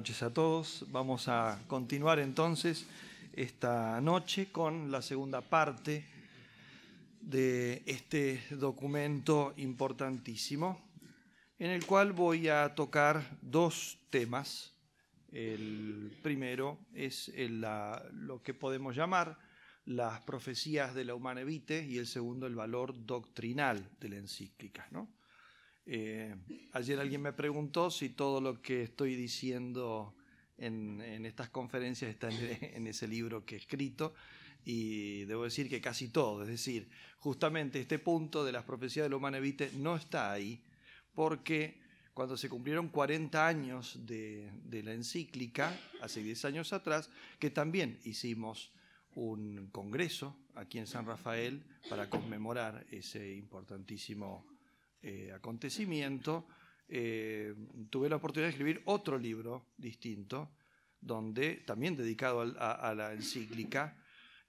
noches a todos. Vamos a continuar entonces esta noche con la segunda parte de este documento importantísimo, en el cual voy a tocar dos temas. El primero es lo que podemos llamar las profecías de la Humanevite y el segundo el valor doctrinal de la encíclica. ¿no? Eh, ayer alguien me preguntó si todo lo que estoy diciendo en, estas conferencias está en, ese libro que he escrito y debo decir que casi todo, es decir, justamente este punto de las profecías de lo Evite no está ahí porque cuando se cumplieron 40 años de, de la encíclica, hace 10 años atrás, que también hicimos un congreso aquí en San Rafael para conmemorar ese importantísimo eh, acontecimiento, eh, tuve la oportunidad de escribir otro libro distinto, donde también dedicado a, la encíclica,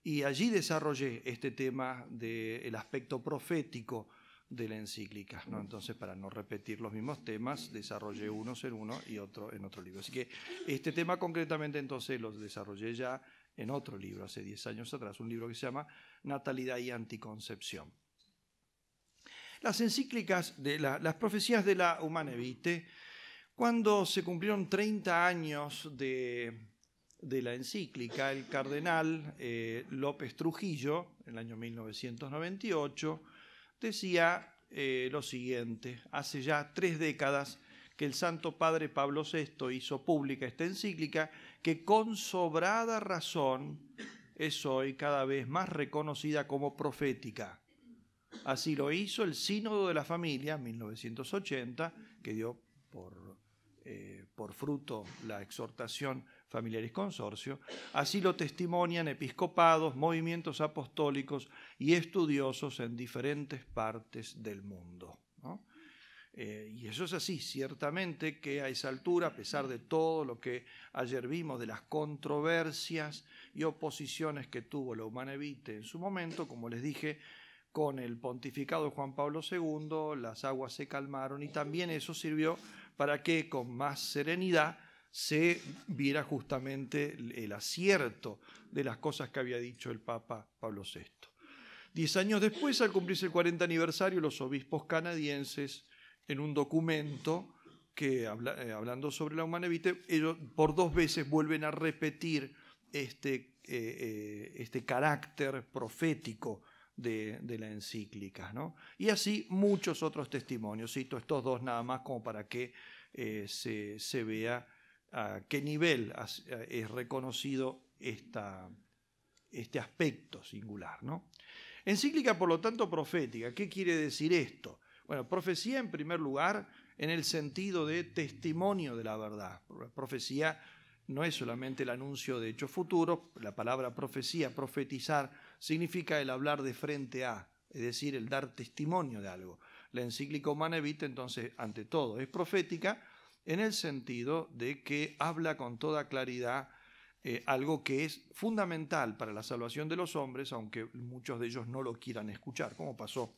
y allí desarrollé este tema del aspecto profético de la encíclica. Entonces, para no repetir los mismos temas, desarrollé unos en uno y otro en otro libro. Así que este tema concretamente entonces lo desarrollé ya en otro libro, hace 10 años atrás, un libro que se llama Natalidad y Anticoncepción. Las encíclicas, las profecías de la Humane cuando se cumplieron 30 años de, la encíclica, el cardenal eh, López Trujillo, en el año 1998, decía eh, lo siguiente, hace ya tres décadas que el Santo Padre Pablo VI hizo pública esta encíclica, que con sobrada razón es hoy cada vez más reconocida como profética. Así lo hizo el Sínodo de la Familia, 1980, que dio eh, por, fruto la exhortación familiares consorcio. Así lo testimonian episcopados, movimientos apostólicos y estudiosos en diferentes partes del mundo. Eh, y eso es así, ciertamente que a esa altura, a pesar de todo lo que ayer vimos de las controversias y oposiciones que tuvo la Humanevite en su momento, como les dije, con el pontificado de Juan Pablo II, las aguas se calmaron y también eso sirvió para que con más serenidad se viera justamente el acierto de las cosas que había dicho el Papa Pablo VI. Diez años después, al cumplirse el 40 aniversario, los obispos canadienses, en un documento que, eh, hablando sobre la humanidad, ellos por dos veces vuelven a repetir este, eh, eh, este carácter profético de, la encíclica. ¿no? Y así muchos otros testimonios. Cito estos dos nada más como para que eh, se, vea a qué nivel es reconocido esta, este aspecto singular. ¿no? Encíclica, por lo tanto, profética. ¿Qué quiere decir esto? Bueno, profecía en primer lugar en el sentido de testimonio de la verdad. Profecía no es solamente el anuncio de hechos futuros, la palabra profecía, profetizar, significa el hablar de frente a, es decir, el dar testimonio de algo. La encíclica Humana entonces, ante todo, es profética en el sentido de que habla con toda claridad eh, algo que es fundamental para la salvación de los hombres, aunque muchos de ellos no lo quieran escuchar, como pasó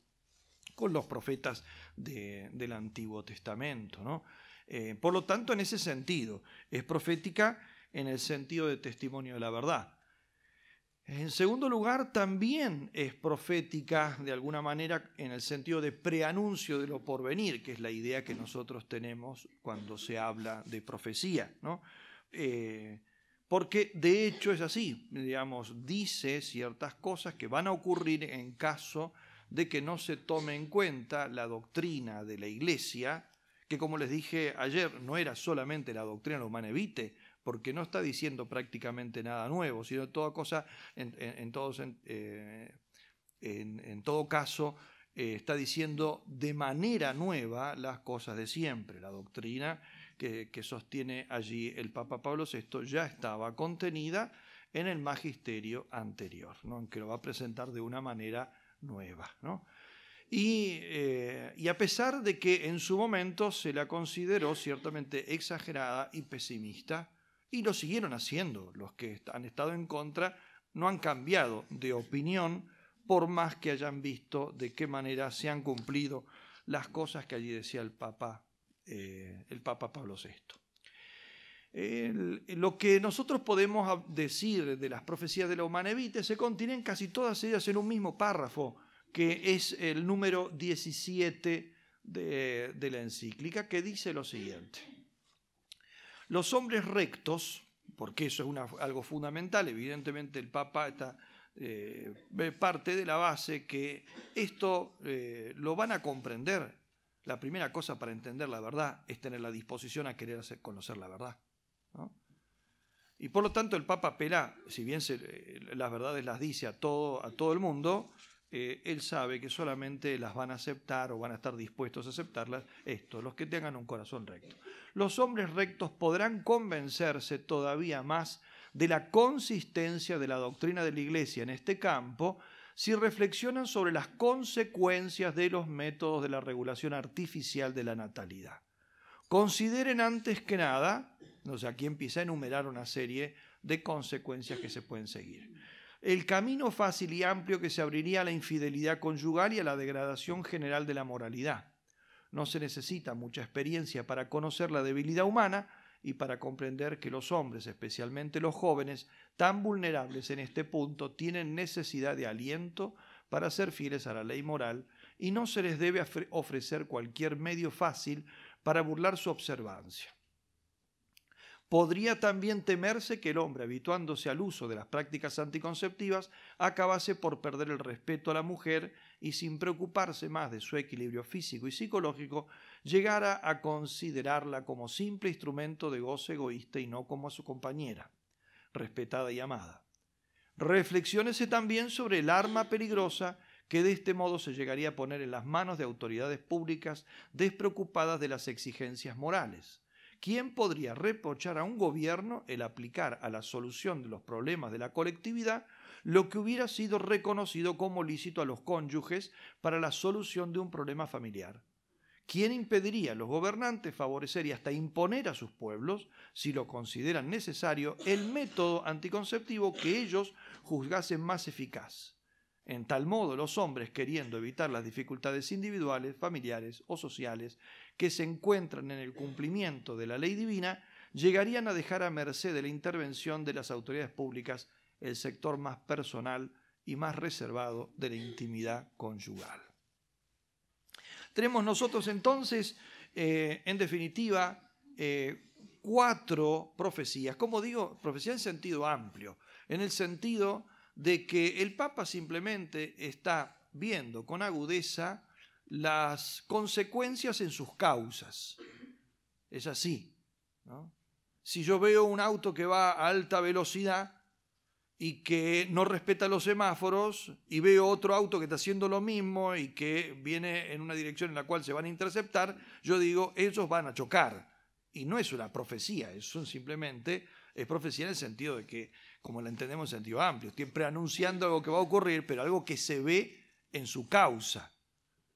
con los profetas del Antiguo Testamento. Eh, por lo tanto, en ese sentido, es profética en el sentido de testimonio de la verdad. En segundo lugar, también es profética de alguna manera en el sentido de preanuncio de lo porvenir, que es la idea que nosotros tenemos cuando se habla de profecía, eh, porque de hecho es así, digamos, dice ciertas cosas que van a ocurrir en caso de que no se tome en cuenta la doctrina de la iglesia, que como les dije ayer, no era solamente la doctrina de los porque no está diciendo prácticamente nada nuevo, sino toda cosa, en, eh, todo caso, eh, está diciendo de manera nueva las cosas de siempre. La doctrina que, sostiene allí el Papa Pablo VI ya estaba contenida en el magisterio anterior, aunque lo va a presentar de una manera nueva. Eh, y, a pesar de que en su momento se la consideró ciertamente exagerada y pesimista, y lo siguieron haciendo. Los que han estado en contra no han cambiado de opinión por más que hayan visto de qué manera se han cumplido las cosas que allí decía el Papa, eh, el Papa Pablo VI. lo que nosotros podemos decir de las profecías de la Humanevite se contienen casi todas ellas en un mismo párrafo, que es el número 17 de la encíclica, que dice lo siguiente. Los hombres rectos, porque eso es algo fundamental, evidentemente el Papa está eh, parte de la base que esto eh, lo van a comprender. La primera cosa para entender la verdad es tener la disposición a querer conocer la verdad. Y por lo tanto el Papa apela, si bien eh, las verdades las dice a todo, a todo el mundo, eh, él sabe que solamente las van a aceptar o van a estar dispuestos a aceptarlas estos, los que tengan un corazón recto. Los hombres rectos podrán convencerse todavía más de la consistencia de la doctrina de la Iglesia en este campo si reflexionan sobre las consecuencias de los métodos de la regulación artificial de la natalidad. Consideren antes que nada, no sé, aquí empieza a enumerar una serie de consecuencias que se pueden seguir el camino fácil y amplio que se abriría a la infidelidad conyugal y a la degradación general de la moralidad. No se necesita mucha experiencia para conocer la debilidad humana y para comprender que los hombres, especialmente los jóvenes, tan vulnerables en este punto, tienen necesidad de aliento para ser fieles a la ley moral y no se les debe ofrecer cualquier medio fácil para burlar su observancia. Podría también temerse que el hombre, habituándose al uso de las prácticas anticonceptivas, acabase por perder el respeto a la mujer y sin preocuparse más de su equilibrio físico y psicológico, llegara a considerarla como simple instrumento de goce egoísta y no como a su compañera, respetada y amada. Reflexiónese también sobre el arma peligrosa que de este modo se llegaría a poner en las manos de autoridades públicas despreocupadas de las exigencias morales ¿Quién podría reprochar a un gobierno el aplicar a la solución de los problemas de la colectividad lo que hubiera sido reconocido como lícito a los cónyuges para la solución de un problema familiar? ¿Quién impediría a los gobernantes favorecer y hasta imponer a sus pueblos, si lo consideran necesario, el método anticonceptivo que ellos juzgasen más eficaz? En tal modo, los hombres, queriendo evitar las dificultades individuales, familiares o sociales que se encuentran en el cumplimiento de la ley divina llegarían a dejar a merced de la intervención de las autoridades públicas el sector más personal y más reservado de la intimidad conyugal. Tenemos nosotros entonces, eh, en definitiva, eh, cuatro profecías. Como digo, profecía en sentido amplio, en el sentido de que el Papa simplemente está viendo con agudeza las consecuencias en sus causas. Es así. Si yo veo un auto que va a alta velocidad y que no respeta los semáforos y veo otro auto que está haciendo lo mismo y que viene en una dirección en la cual se van a interceptar, yo digo, ellos van a chocar. Y no es una profecía, es simplemente es profecía en el sentido de que, como la entendemos en sentido amplio, siempre anunciando algo que va a ocurrir, pero algo que se ve en su causa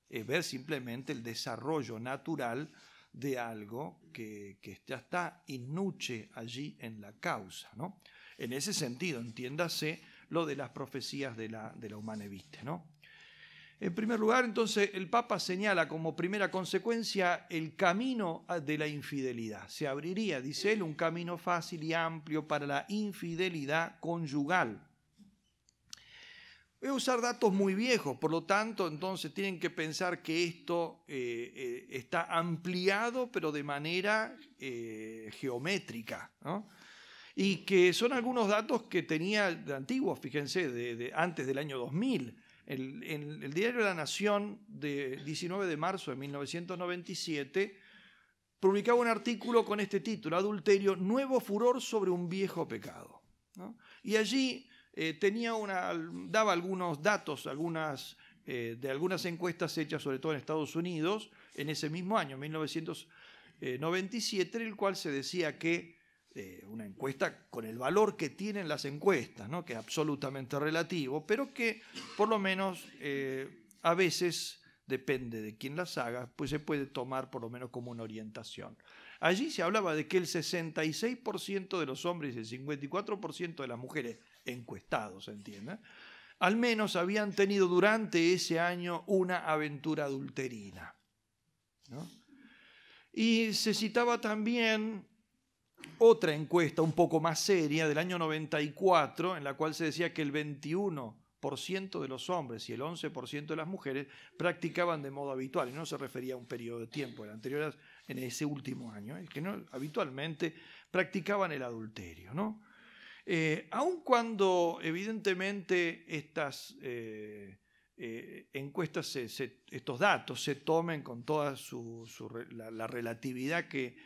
es ver simplemente el desarrollo natural de algo que, que ya está innuche allí en la causa. ¿no? En ese sentido, entiéndase lo de las profecías de la, de la ¿no? En primer lugar, entonces, el Papa señala como primera consecuencia el camino de la infidelidad. Se abriría, dice él, un camino fácil y amplio para la infidelidad conyugal Voy a usar datos muy viejos, por lo tanto, entonces tienen que pensar que esto eh, eh, está ampliado, pero de manera eh, geométrica, Y que son algunos datos que tenía de antiguos, fíjense, de, antes del año 2000. El, en el diario de La Nación, de 19 de marzo de 1997, publicaba un artículo con este título, Adulterio, Nuevo Furor sobre un viejo pecado. Y allí eh, tenía una, daba algunos datos, algunas, eh, de algunas encuestas hechas sobre todo en Estados Unidos en ese mismo año, 1997, en el cual se decía que eh, una encuesta con el valor que tienen las encuestas, ¿no? que es absolutamente relativo, pero que por lo menos a veces depende de quién las haga, pues se puede tomar por lo menos como una orientación. Allí se hablaba de que el 66% de los hombres y el 54% de las mujeres encuestados, entiende Al menos habían tenido durante ese año una aventura adulterina. Y se citaba también otra encuesta un poco más seria del año 94, en la cual se decía que el 21% de los hombres y el 11% de las mujeres practicaban de modo habitual, y no se refería a un periodo de tiempo, el anterior en ese último año, es que no, habitualmente practicaban el adulterio. ¿no? Eh, aun cuando evidentemente estas eh, eh, encuestas, estos datos se tomen con toda la, relatividad que,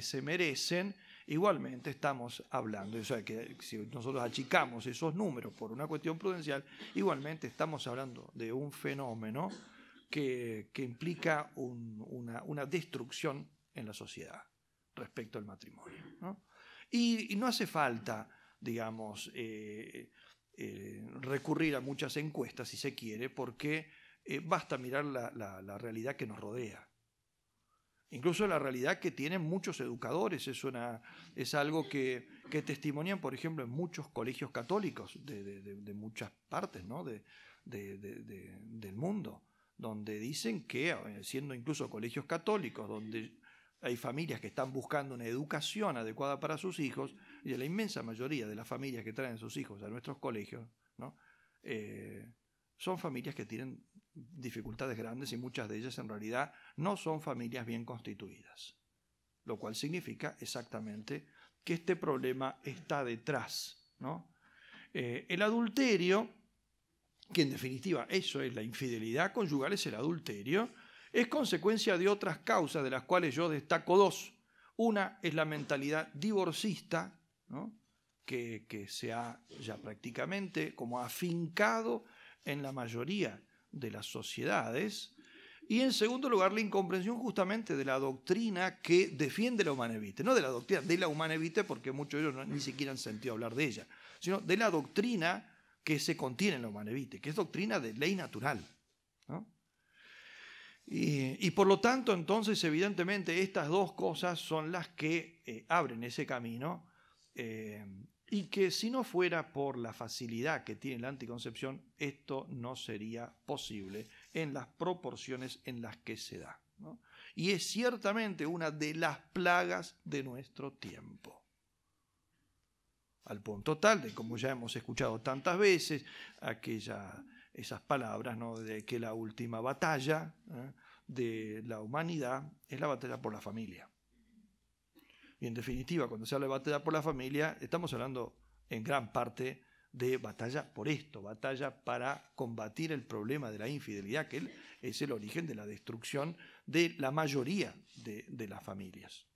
se merecen, igualmente estamos hablando, o sea, que si nosotros achicamos esos números por una cuestión prudencial, igualmente estamos hablando de un fenómeno que, implica una, una, destrucción en la sociedad respecto al matrimonio. ¿no? Y, no hace falta, digamos, eh, eh, recurrir a muchas encuestas si se quiere, porque eh, basta mirar la, realidad que nos rodea incluso la realidad que tienen muchos educadores. Es, una, es algo que, que testimonian, por ejemplo, en muchos colegios católicos de, muchas partes del mundo, donde dicen que, siendo incluso colegios católicos, donde hay familias que están buscando una educación adecuada para sus hijos y la inmensa mayoría de las familias que traen sus hijos a nuestros colegios eh, son familias que tienen dificultades grandes y muchas de ellas en realidad no son familias bien constituidas, lo cual significa exactamente que este problema está detrás. Eh, el adulterio, que en definitiva eso es la infidelidad conyugal, es el adulterio, es consecuencia de otras causas, de las cuales yo destaco dos. Una es la mentalidad divorcista, que, se ha ya prácticamente como afincado en la mayoría de las sociedades. Y en segundo lugar, la incomprensión justamente de la doctrina que defiende la humanevite. No de la doctrina de la humanevite, porque muchos de ellos ni siquiera han sentido hablar de ella, sino de la doctrina que se contiene en la humanevite, que es doctrina de ley natural. ¿no? Eh, y, por lo tanto, entonces, evidentemente, estas dos cosas son las que eh, abren ese camino eh, y que si no fuera por la facilidad que tiene la anticoncepción, esto no sería posible en las proporciones en las que se da. Y es ciertamente una de las plagas de nuestro tiempo al punto tal de, como ya hemos escuchado tantas veces, aquella, esas palabras de que la última batalla, de la humanidad es la batalla por la familia. Y en definitiva, cuando se habla de batalla por la familia, estamos hablando en gran parte de batalla por esto, batalla para combatir el problema de la infidelidad, que es el origen de la destrucción de la mayoría de, las familias.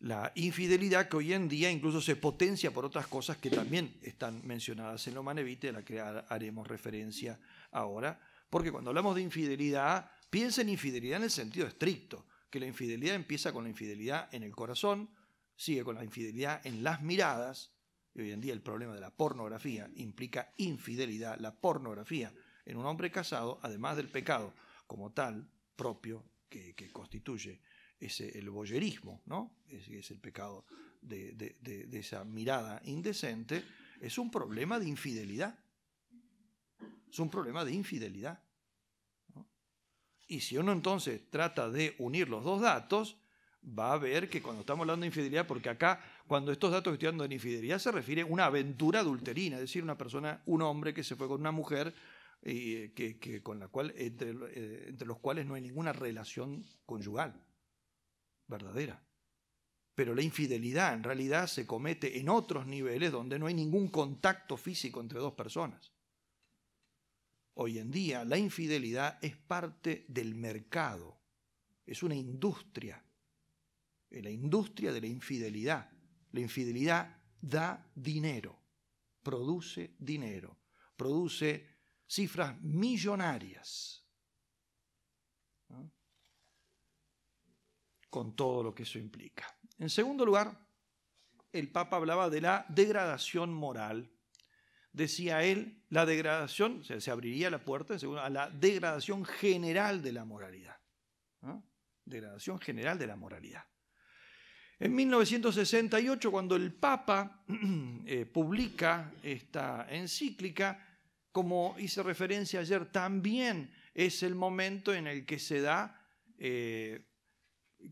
La infidelidad que hoy en día incluso se potencia por otras cosas que también están mencionadas en lo manevite, a la que haremos referencia ahora, porque cuando hablamos de infidelidad, piensa en infidelidad en el sentido estricto, que la infidelidad empieza con la infidelidad en el corazón, sigue con la infidelidad en las miradas, y hoy en día el problema de la pornografía implica infidelidad, la pornografía en un hombre casado, además del pecado como tal propio que, constituye ese, el boyerismo, ¿no? es, el pecado de esa mirada indecente, es un problema de infidelidad es un problema de infidelidad. Y si uno entonces trata de unir los dos datos, va a ver que cuando estamos hablando de infidelidad, porque acá cuando estos datos que estoy hablando de infidelidad se refiere a una aventura adulterina, es decir, una persona, un hombre que se fue con una mujer eh, que, con la cual, entre, eh, entre los cuales no hay ninguna relación conyugal verdadera. Pero la infidelidad en realidad se comete en otros niveles donde no hay ningún contacto físico entre dos personas. Hoy en día la infidelidad es parte del mercado, es una industria, es la industria de la infidelidad. La infidelidad da dinero, produce dinero, produce cifras millonarias. Con todo lo que eso implica. En segundo lugar, el Papa hablaba de la degradación moral decía él, la degradación, o sea, se abriría la puerta a la degradación general de la moralidad. Degradación general de la moralidad. En 1968, cuando el Papa eh, publica esta encíclica, como hice referencia ayer, también es el momento en el que se da eh,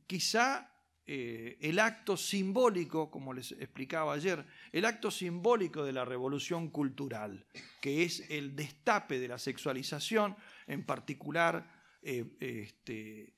quizá eh, el acto simbólico, como les explicaba ayer, el acto simbólico de la revolución cultural, que es el destape de la sexualización, en particular eh, este,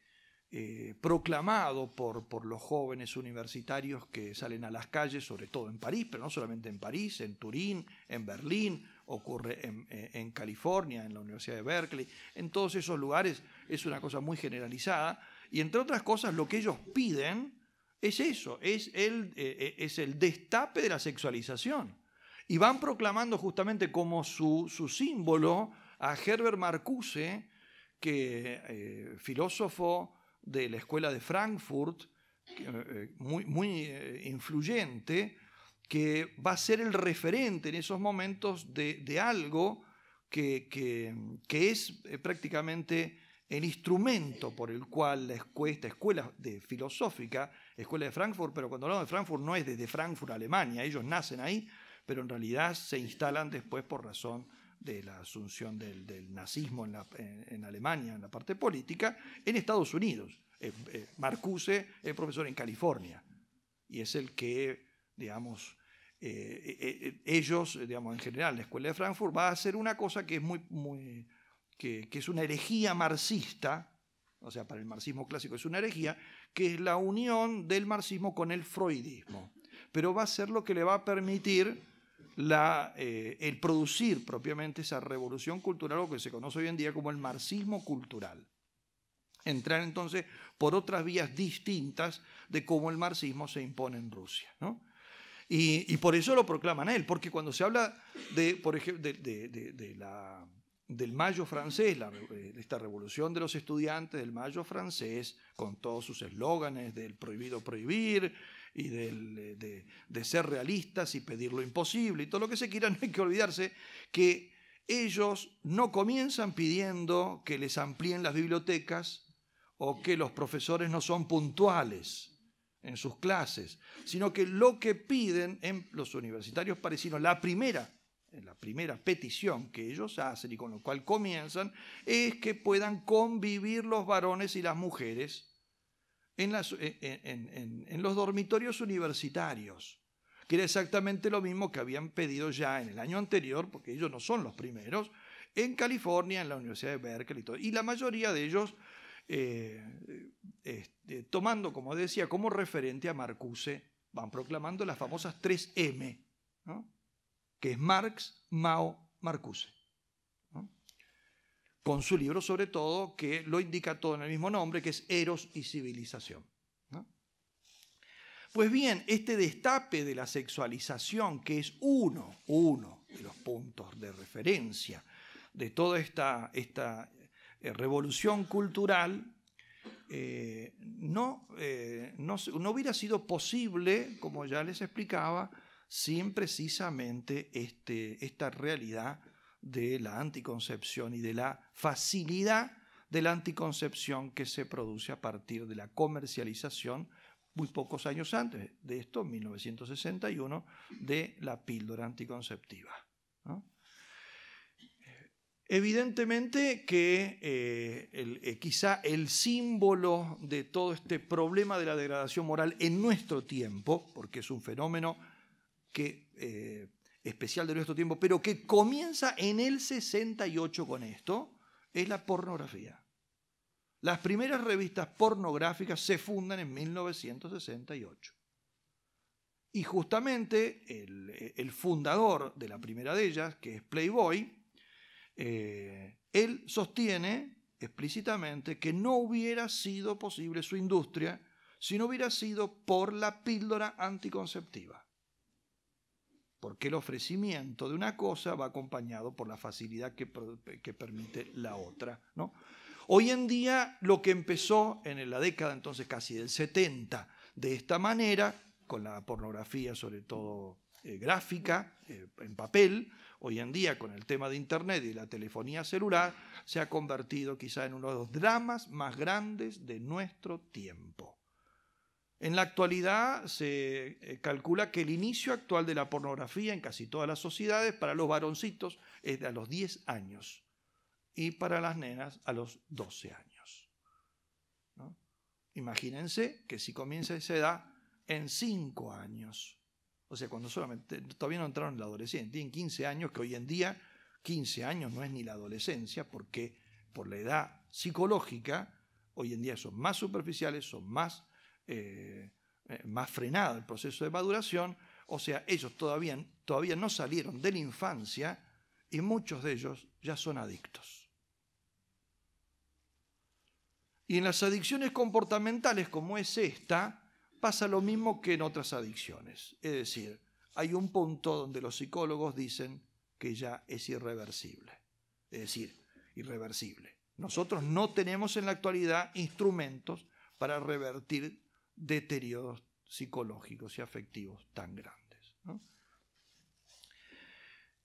eh, proclamado por, los jóvenes universitarios que salen a las calles, sobre todo en París, pero no solamente en París, en Turín, en Berlín, ocurre en California, en la Universidad de Berkeley, en todos esos lugares es una cosa muy generalizada y entre otras cosas, lo que ellos piden es eso, es el, eh, eh, es el destape de la sexualización. Y van proclamando justamente como su, símbolo a Herbert Marcuse, que eh, filósofo de la escuela de Frankfurt, muy, muy influyente, que va a ser el referente en esos momentos de, algo que, que es prácticamente el instrumento por el cual escuela, esta escuela de filosófica, escuela de Frankfurt, pero cuando hablamos de Frankfurt no es desde Frankfurt, Alemania, ellos nacen ahí, pero en realidad se instalan después por razón de la asunción del, del nazismo en, en, Alemania, en la parte política, en Estados Unidos. Eh, eh, Marcuse es profesor en California y es el que, digamos, eh, ellos, digamos, en general, la escuela de Frankfurt va a hacer una cosa que es muy, muy que, es una herejía marxista, o sea, para el marxismo clásico es una herejía, que es la unión del marxismo con el freudismo. Pero va a ser lo que le va a permitir la, eh, el producir propiamente esa revolución cultural, lo que se conoce hoy en día como el marxismo cultural. Entrar entonces por otras vías distintas de cómo el marxismo se impone en Rusia. Y, por eso lo proclaman él, porque cuando se habla de, por ejemplo, de la del mayo francés, eh, esta revolución de los estudiantes del mayo francés, con todos sus eslóganes del prohibido prohibir y eh, de, ser realistas y pedir lo imposible y todo lo que se quiera, no hay que olvidarse que ellos no comienzan pidiendo que les amplíen las bibliotecas o que los profesores no son puntuales en sus clases, sino que lo que piden los universitarios parisinos, la primera la primera petición que ellos hacen y con lo cual comienzan, es que puedan convivir los varones y las mujeres eh, en, los dormitorios universitarios, que era exactamente lo mismo que habían pedido ya en el año anterior, porque ellos no son los primeros, en California, en la Universidad de Berkeley y todo. Y la mayoría de ellos eh, eh, este, tomando, como decía, como referente a Marcuse, van proclamando las famosas 3M. ¿no? que es Marx, Mao, Marcuse. Con su libro, sobre todo, que lo indica todo en el mismo nombre, que es Eros y Civilización. Pues bien, este destape de la sexualización, que es uno, uno de los puntos de referencia de toda esta, eh, revolución cultural, eh, no, eh, no, hubiera sido posible, como ya les explicaba, sin precisamente este, esta realidad de la anticoncepción y de la facilidad de la anticoncepción que se produce a partir de la comercialización muy pocos años antes de esto, en 1961, de la píldora anticonceptiva. Evidentemente que eh, eh, quizá el símbolo de todo este problema de la degradación moral en nuestro tiempo, porque es un fenómeno eh, especial de nuestro tiempo, pero que comienza en el 68 con esto, es la pornografía. Las primeras revistas pornográficas se fundan en 1968. Y justamente el, fundador de la primera de ellas, que es Playboy, eh, él sostiene explícitamente que no hubiera sido posible su industria si no hubiera sido por la píldora anticonceptiva porque el ofrecimiento de una cosa va acompañado por la facilidad que, permite la otra. Hoy en día lo que empezó en la década entonces casi del 70 de esta manera, con la pornografía sobre todo eh, gráfica, eh, en papel, hoy en día con el tema de Internet y la telefonía celular, se ha convertido quizá en uno de los dramas más grandes de nuestro tiempo. En la actualidad se eh, calcula que el inicio actual de la pornografía en casi todas las sociedades para los varoncitos es de a los 10 años y para las nenas a los 12 años. Imagínense que si comienza esa edad en 5 años, o sea, cuando solamente todavía no entraron en la adolescencia, tienen 15 años, que hoy en día 15 años no es ni la adolescencia, porque por la edad psicológica, hoy en día son más superficiales, son más eh, eh, más frenado el proceso de maduración, o sea, ellos todavía, todavía no salieron de la infancia y muchos de ellos ya son adictos. Y en las adicciones comportamentales como es esta, pasa lo mismo que en otras adicciones. Es decir, hay un punto donde los psicólogos dicen que ya es irreversible. Es decir, irreversible. Nosotros no tenemos en la actualidad instrumentos para revertir deterioros psicológicos y afectivos tan grandes.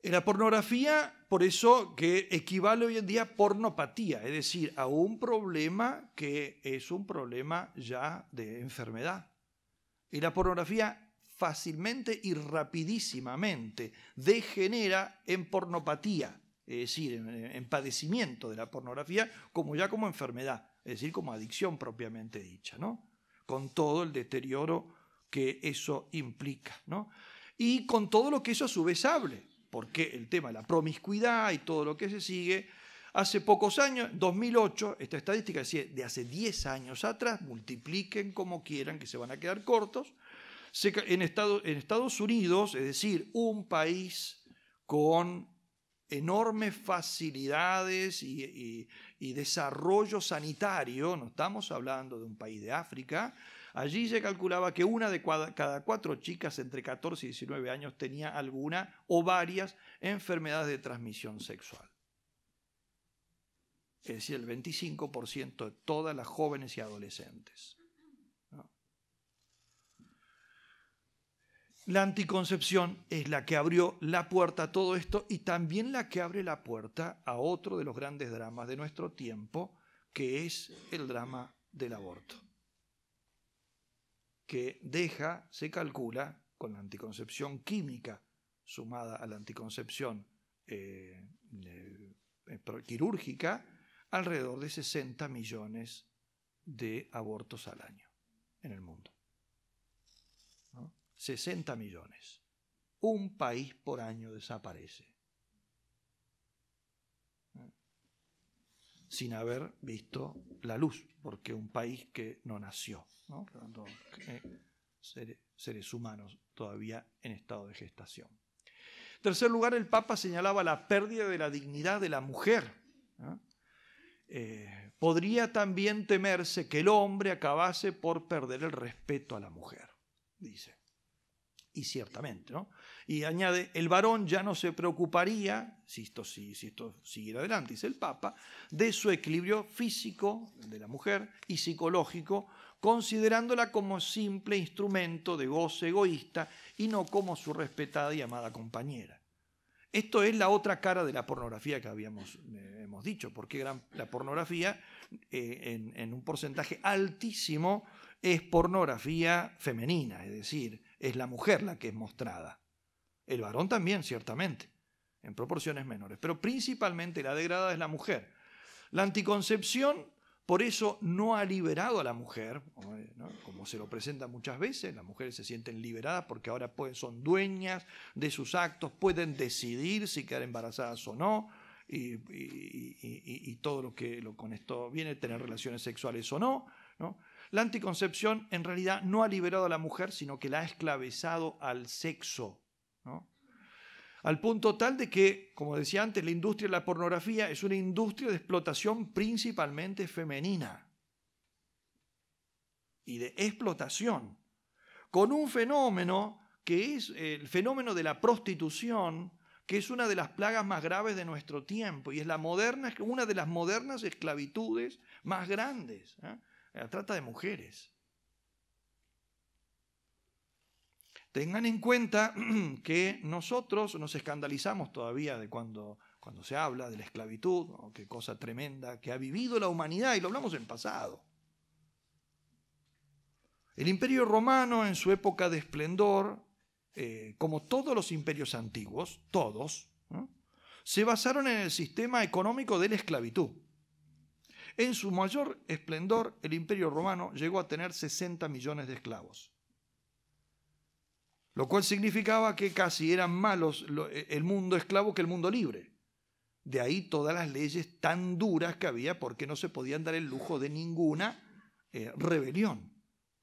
La pornografía, por eso que equivale hoy en día a pornopatía, es decir, a un problema que es un problema ya de enfermedad. Y la pornografía fácilmente y rapidísimamente degenera en pornopatía, es decir, en, en padecimiento de la pornografía, como ya como enfermedad, es decir, como adicción propiamente dicha, ¿no? con todo el deterioro que eso implica, ¿no? Y con todo lo que eso a su vez hable, porque el tema de la promiscuidad y todo lo que se sigue, hace pocos años, 2008, esta estadística decía de hace 10 años atrás, multipliquen como quieran, que se van a quedar cortos, en, Estados Unidos, es decir, un país con enormes facilidades y, desarrollo sanitario, no estamos hablando de un país de África, allí se calculaba que una de cada cuatro chicas entre 14 y 19 años tenía alguna o varias enfermedades de transmisión sexual. Es decir, el 25% de todas las jóvenes y adolescentes. La anticoncepción es la que abrió la puerta a todo esto y también la que abre la puerta a otro de los grandes dramas de nuestro tiempo, que es el drama del aborto, que deja, se calcula, con la anticoncepción química sumada a la anticoncepción eh, eh, quirúrgica, alrededor de 60 millones de abortos al año en el mundo. 60 millones. Un país por año desaparece. Sin haber visto la luz, porque un país que no nació, eh, seres, humanos todavía en estado de gestación. En tercer lugar, el Papa señalaba la pérdida de la dignidad de la mujer. Eh, podría también temerse que el hombre acabase por perder el respeto a la mujer, dice y ciertamente, ¿no? Y añade, el varón ya no se preocuparía, si esto, si, si esto siguiera adelante, dice el Papa, de su equilibrio físico de la mujer y psicológico, considerándola como simple instrumento de goce egoísta y no como su respetada y amada compañera. Esto es la otra cara de la pornografía que habíamos eh, hemos dicho, porque la pornografía eh, en, en un porcentaje altísimo es pornografía femenina, es decir, es la mujer la que es mostrada. El varón también, ciertamente, en proporciones menores, pero principalmente la degrada es la mujer. La anticoncepción, por eso, no ha liberado a la mujer, como se lo presenta muchas veces, las mujeres se sienten liberadas porque ahora pueden, son dueñas de sus actos, pueden decidir si quedar embarazadas o no, y, todo lo que con esto viene, tener relaciones sexuales o no. La anticoncepción en realidad no ha liberado a la mujer, sino que la ha esclavizado al sexo. Al punto tal de que, como decía antes, la industria de la pornografía es una industria de explotación principalmente femenina y de explotación, con un fenómeno que es el fenómeno de la prostitución, que es una de las plagas más graves de nuestro tiempo y es la moderna, una de las modernas esclavitudes más grandes. ¿eh? Eh, trata de mujeres. Tengan en cuenta que nosotros nos escandalizamos todavía de cuando, cuando se habla de la esclavitud, qué cosa tremenda que ha vivido la humanidad, y lo hablamos en pasado. El imperio romano en su época de esplendor, eh, como todos los imperios antiguos, todos, se basaron en el sistema económico de la esclavitud. En su mayor esplendor, el imperio romano llegó a tener 60 millones de esclavos, lo cual significaba que casi eran malos eh, el mundo esclavo que el mundo libre. De ahí todas las leyes tan duras que había porque no se podían dar el lujo de ninguna eh, rebelión,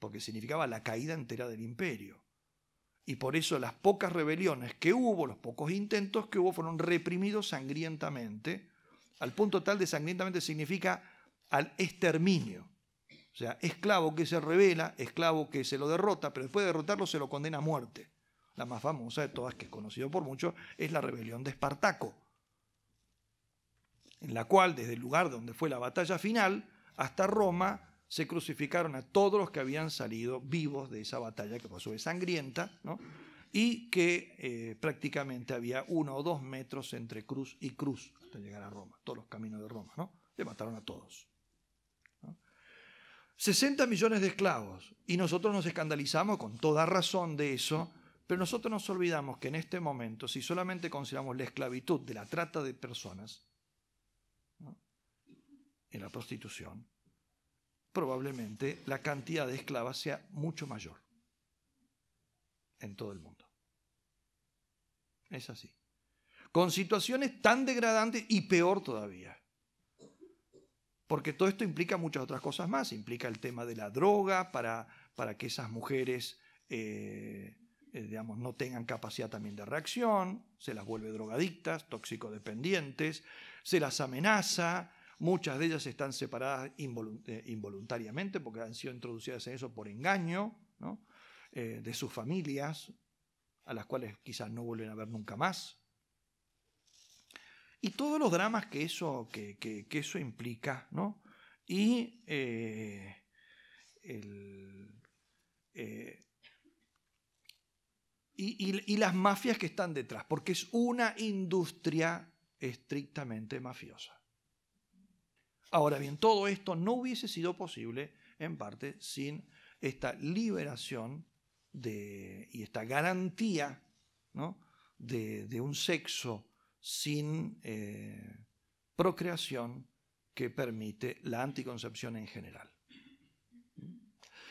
porque significaba la caída entera del imperio. Y por eso las pocas rebeliones que hubo, los pocos intentos que hubo, fueron reprimidos sangrientamente, al punto tal de sangrientamente significa al exterminio. O sea, esclavo que se revela, esclavo que se lo derrota, pero después de derrotarlo se lo condena a muerte. La más famosa de todas, que es conocida por muchos, es la rebelión de Espartaco, en la cual desde el lugar donde fue la batalla final hasta Roma se crucificaron a todos los que habían salido vivos de esa batalla, que pasó su sangrienta, ¿no? y que eh, prácticamente había uno o dos metros entre cruz y cruz hasta llegar a Roma, todos los caminos de Roma, ¿no? Le mataron a todos. 60 millones de esclavos. Y nosotros nos escandalizamos con toda razón de eso, pero nosotros nos olvidamos que en este momento, si solamente consideramos la esclavitud de la trata de personas, en la prostitución, probablemente la cantidad de esclavas sea mucho mayor en todo el mundo. Es así. Con situaciones tan degradantes y peor todavía porque todo esto implica muchas otras cosas más, implica el tema de la droga para, que esas mujeres... Eh, eh, no tengan capacidad también de reacción, se las vuelve drogadictas, toxicodependientes, se las amenaza, muchas de ellas están separadas eh, involuntariamente porque han sido introducidas en eso por engaño de sus familias, a las cuales quizás no vuelven a ver nunca más y todos los dramas que eso, que, eso implica, ¿no? Eh, eh, y las mafias que están detrás, porque es una industria estrictamente mafiosa. Ahora bien, todo esto no hubiese sido posible en parte sin esta liberación y esta garantía de, de, un sexo sin eh, procreación que permite la anticoncepción en general.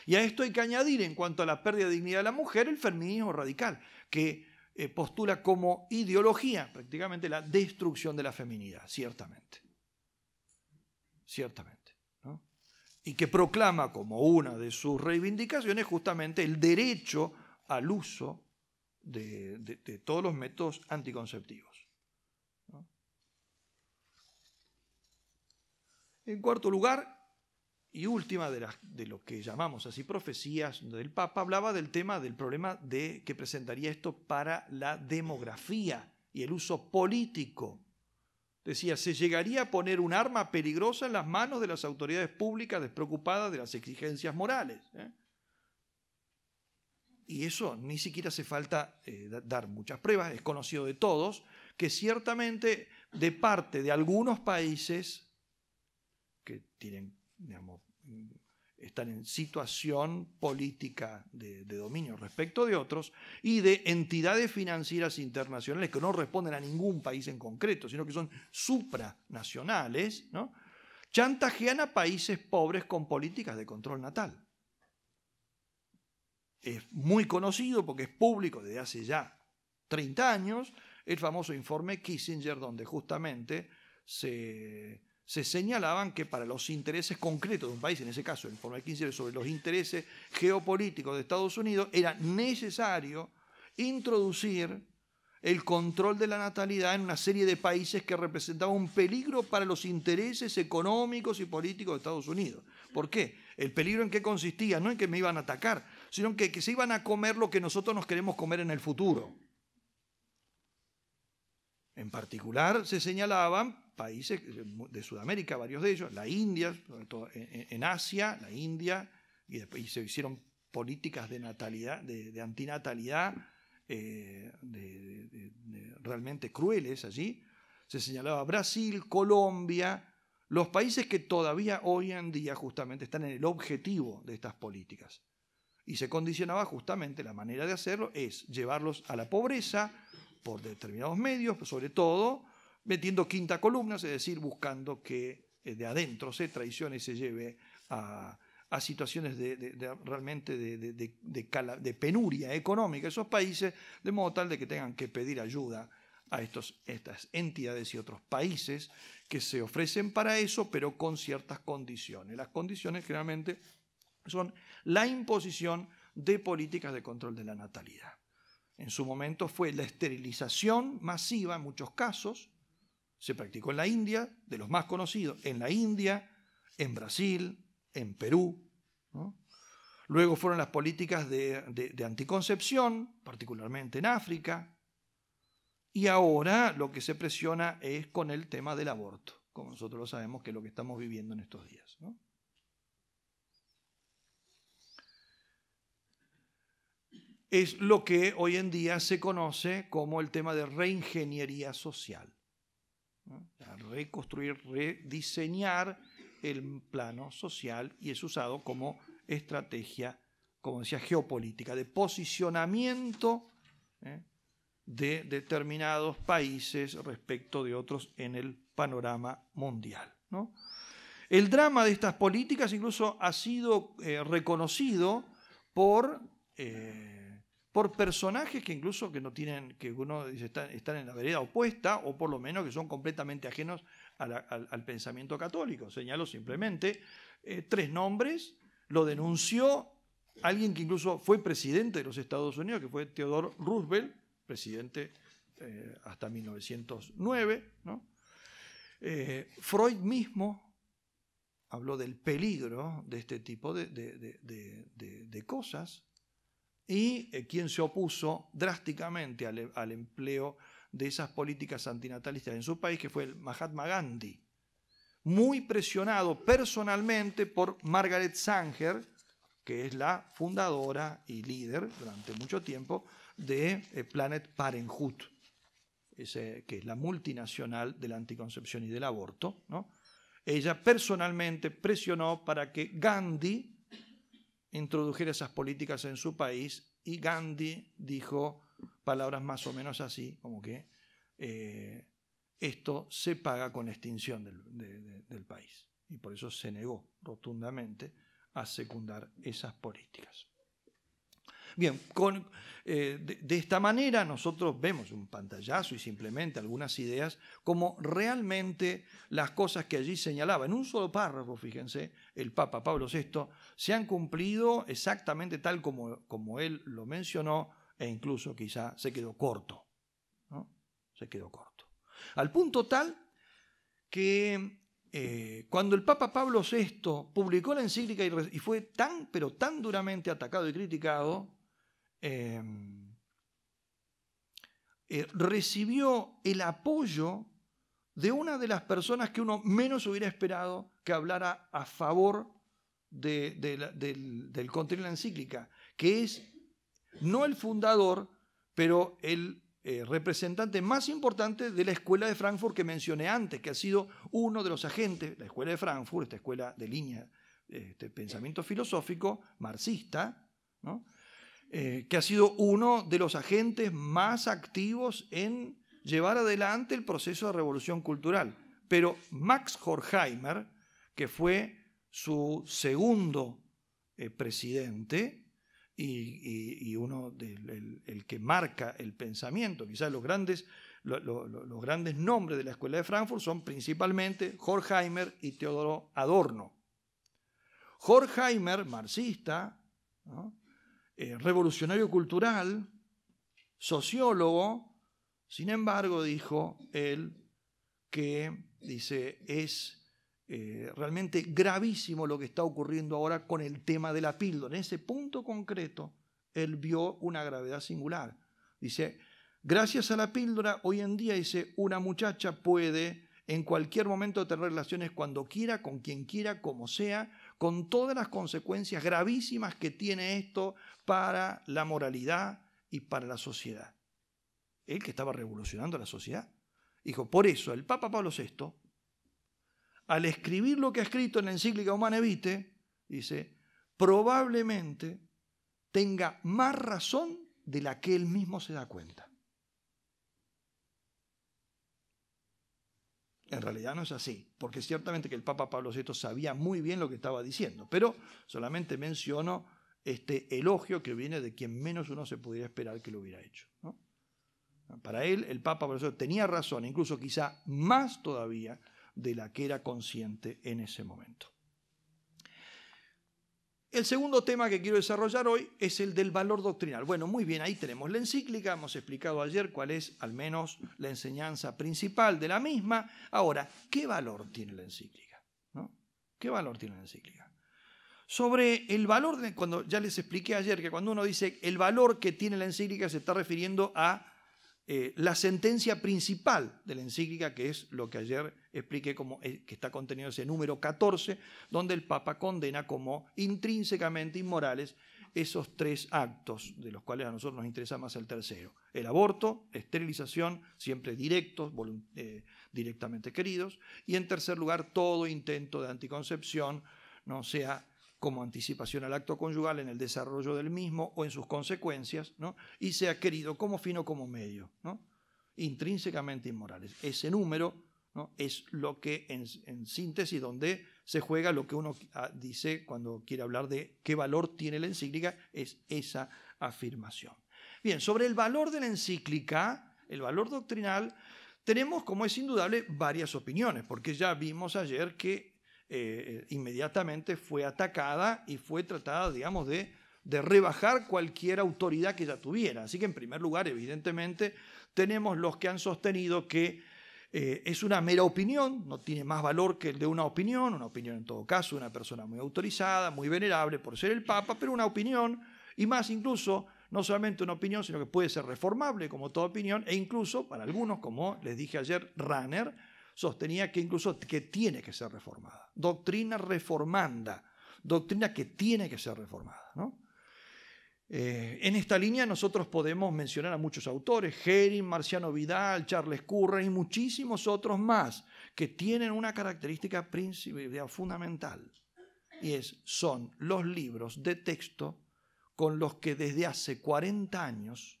Y a esto hay que añadir, en cuanto a la pérdida de dignidad de la mujer, el feminismo radical, que eh, postula como ideología prácticamente la destrucción de la feminidad, ciertamente. Ciertamente. Y que proclama como una de sus reivindicaciones justamente el derecho al uso de todos los métodos anticonceptivos. En cuarto lugar, y última de, lo que llamamos así profecías del Papa, hablaba del tema del problema de, que presentaría esto para la demografía y el uso político. Decía, se llegaría a poner un arma peligrosa en las manos de las autoridades públicas despreocupadas de las exigencias morales. ¿eh? Y eso ni siquiera hace falta eh, dar muchas pruebas, es conocido de todos, que ciertamente de parte de algunos países que tienen, digamos, están en situación política de, dominio respecto de otros, y de entidades financieras internacionales que no responden a ningún país en concreto, sino que son supranacionales, ¿no? chantajean a países pobres con políticas de control natal. Es muy conocido porque es público desde hace ya 30 años el famoso informe Kissinger, donde justamente se se señalaban que para los intereses concretos de un país, en ese caso el informe 15 sobre los intereses geopolíticos de Estados Unidos, era necesario introducir el control de la natalidad en una serie de países que representaban un peligro para los intereses económicos y políticos de Estados Unidos. ¿Por qué? El peligro en qué consistía, no en que me iban a atacar, sino en que se iban a comer lo que nosotros nos queremos comer en el futuro. En particular, se señalaban países de Sudamérica, varios de ellos, la India, en Asia, la India, y, se hicieron políticas de natalidad, de, antinatalidad, eh, realmente crueles allí. Se señalaba Brasil, Colombia, los países que todavía hoy en día justamente están en el objetivo de estas políticas. Y se condicionaba justamente la manera de hacerlo es llevarlos a la pobreza por determinados medios, sobre todo, metiendo quinta columna, es decir, buscando que eh, de adentro se traicione y se lleve a, situaciones de, realmente de, de, penuria económica esos países, de modo tal de que tengan que pedir ayuda a estos, estas entidades y otros países que se ofrecen para eso, pero con ciertas condiciones. Las condiciones generalmente son la imposición de políticas de control de la natalidad. En su momento fue la esterilización masiva en muchos casos, se practicó en la India, de los más conocidos, en la India, en Brasil, en Perú. Luego fueron las políticas de, anticoncepción, particularmente en África. Y ahora lo que se presiona es con el tema del aborto, como nosotros lo sabemos que es lo que estamos viviendo en estos días. es lo que hoy en día se conoce como el tema de reingeniería social reconstruir, rediseñar el plano social y es usado como estrategia, como decía, geopolítica, de posicionamiento ¿eh? de determinados países respecto de otros en el panorama mundial. El drama de estas políticas incluso ha sido eh, reconocido por eh, por personajes que incluso que no tienen, que uno dice están, en la vereda opuesta o por lo menos que son completamente ajenos al, pensamiento católico. Señalo simplemente eh, tres nombres, lo denunció alguien que incluso fue presidente de los Estados Unidos, que fue Theodore Roosevelt, presidente eh, hasta 1909. Eh, Freud mismo habló del peligro de este tipo de cosas y eh, quien se opuso drásticamente al, empleo de esas políticas antinatalistas en su país, que fue el Mahatma Gandhi, muy presionado personalmente por Margaret Sanger, que es la fundadora y líder durante mucho tiempo de eh, Planet Parenthood, que es la multinacional de la anticoncepción y del aborto. ¿no? Ella personalmente presionó para que Gandhi introdujera esas políticas en su país y Gandhi dijo palabras más o menos así, como que eh, esto se paga con extinción del país. Y por eso se negó rotundamente a secundar esas políticas. Bien, con, eh, de, esta manera nosotros vemos un pantallazo y simplemente algunas ideas como realmente las cosas que allí señalaba. En un solo párrafo, fíjense, el Papa Pablo VI se han cumplido exactamente tal como, él lo mencionó e incluso quizá se quedó corto. ¿no? Se quedó corto. Al punto tal que eh, cuando el Papa Pablo VI publicó la encíclica y, fue tan, pero tan duramente atacado y criticado, Em, eh, recibió el apoyo de una de las personas que uno menos hubiera esperado que hablara a favor del, contenido de la encíclica, que es no el fundador, pero el eh, representante más importante de la escuela de Frankfurt que mencioné antes, que ha sido uno de los agentes, de la escuela de Frankfurt, esta escuela de línea, de este, pensamiento filosófico marxista, ¿no? Eh, que ha sido uno de los agentes más activos en llevar adelante el proceso de revolución cultural. Pero Max Horkheimer, que fue su segundo eh, presidente y, uno del que marca el pensamiento, quizás los grandes los grandes nombres de la Escuela de Frankfurt son principalmente Horkheimer y Teodoro Adorno. Horkheimer, marxista, ¿no? Eh, revolucionario cultural, sociólogo, sin embargo, dijo él que, dice, es eh, realmente gravísimo lo que está ocurriendo ahora con el tema de la píldora. En ese punto concreto, él vio una gravedad singular. Dice, gracias a la píldora, hoy en día, dice, una muchacha puede en cualquier momento tener relaciones cuando quiera, con quien quiera, como sea, con todas las consecuencias gravísimas que tiene esto para la moralidad y para la sociedad. Él que estaba revolucionando la sociedad. Dijo, por eso el Papa Pablo VI, al escribir lo que ha escrito en la encíclica Humanae Vitae, dice, probablemente tenga más razón de la que él mismo se da cuenta. En realidad no es así, porque ciertamente que el Papa Pablo VI sabía muy bien lo que estaba diciendo, pero solamente menciono este elogio que viene de quien menos uno se pudiera esperar que lo hubiera hecho. Para él, el Papa Pablo VI tenía razón, incluso quizá más todavía de la que era consciente en ese momento. El segundo tema que quiero desarrollar hoy es el del valor doctrinal. Bueno, muy bien, ahí tenemos la encíclica, hemos explicado ayer cuál es al menos la enseñanza principal de la misma. Ahora, ¿qué valor tiene la encíclica? ¿Qué valor tiene la encíclica? Sobre el valor, de, cuando ya les expliqué ayer que cuando uno dice el valor que tiene la encíclica se está refiriendo a eh, la sentencia principal de la encíclica, que es lo que ayer expliqué como eh, que está contenido ese número 14, donde el Papa condena como intrínsecamente inmorales esos tres actos, de los cuales a nosotros nos interesa más el tercero. El aborto, esterilización, siempre directos, eh, directamente queridos, y en tercer lugar, todo intento de anticoncepción, no sea como anticipación al acto conyugal en el desarrollo del mismo o en sus consecuencias, y se ha querido como fino como medio, ¿no? intrínsecamente inmorales. Ese número ¿no? es lo que, en, síntesis, donde se juega lo que uno ah, dice cuando quiere hablar de qué valor tiene la encíclica, es esa afirmación. Bien, sobre el valor de la encíclica, el valor doctrinal, tenemos, como es indudable, varias opiniones, porque ya vimos ayer que eh, eh, inmediatamente fue atacada y fue tratada, digamos, de, de rebajar cualquier autoridad que ella tuviera. Así que, en primer lugar, evidentemente, tenemos los que han sostenido que eh, es una mera opinión, no tiene más valor que el de una opinión, una opinión en todo caso, una persona muy autorizada, muy venerable por ser el Papa, pero una opinión, y más incluso, no solamente una opinión, sino que puede ser reformable como toda opinión, e incluso para algunos, como les dije ayer, Ranner, sostenía que incluso que tiene que ser reformada. Doctrina reformanda, doctrina que tiene que ser reformada. Eh, en esta línea nosotros podemos mencionar a muchos autores, Jerry Marciano Vidal, Charles Curran y muchísimos otros más, que tienen una característica principal fundamental, y es, son los libros de texto con los que desde hace 40 años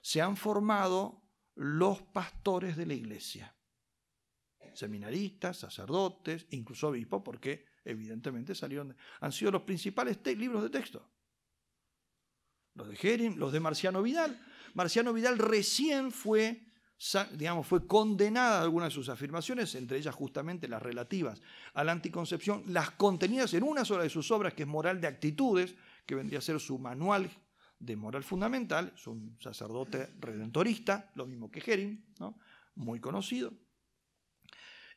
se han formado los pastores de la iglesia seminaristas, sacerdotes, incluso obispos, porque evidentemente salieron, han sido los principales libros de texto. Los de Gerin, los de Marciano Vidal. Marciano Vidal recién fue, digamos, fue condenada a algunas de sus afirmaciones, entre ellas justamente las relativas a la anticoncepción, las contenidas en una sola de sus obras, que es Moral de Actitudes, que vendría a ser su manual de moral fundamental, es un sacerdote redentorista, lo mismo que Gerin, muy conocido.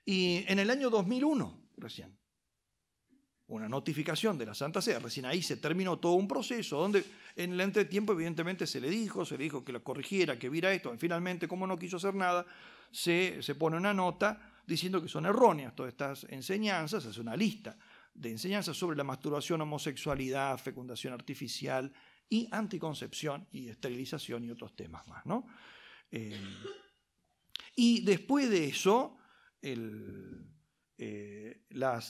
Y en el año 2001, recién, una notificación de la Santa Sede, recién ahí se terminó todo un proceso, donde en el entretiempo evidentemente se le dijo, se le dijo que lo corrigiera, que viera esto, y finalmente como no quiso hacer nada, se, pone una nota diciendo que son erróneas todas estas enseñanzas, hace una lista de enseñanzas sobre la masturbación, homosexualidad, fecundación artificial y anticoncepción y esterilización y otros temas más, eh, y después de eso, eh, la,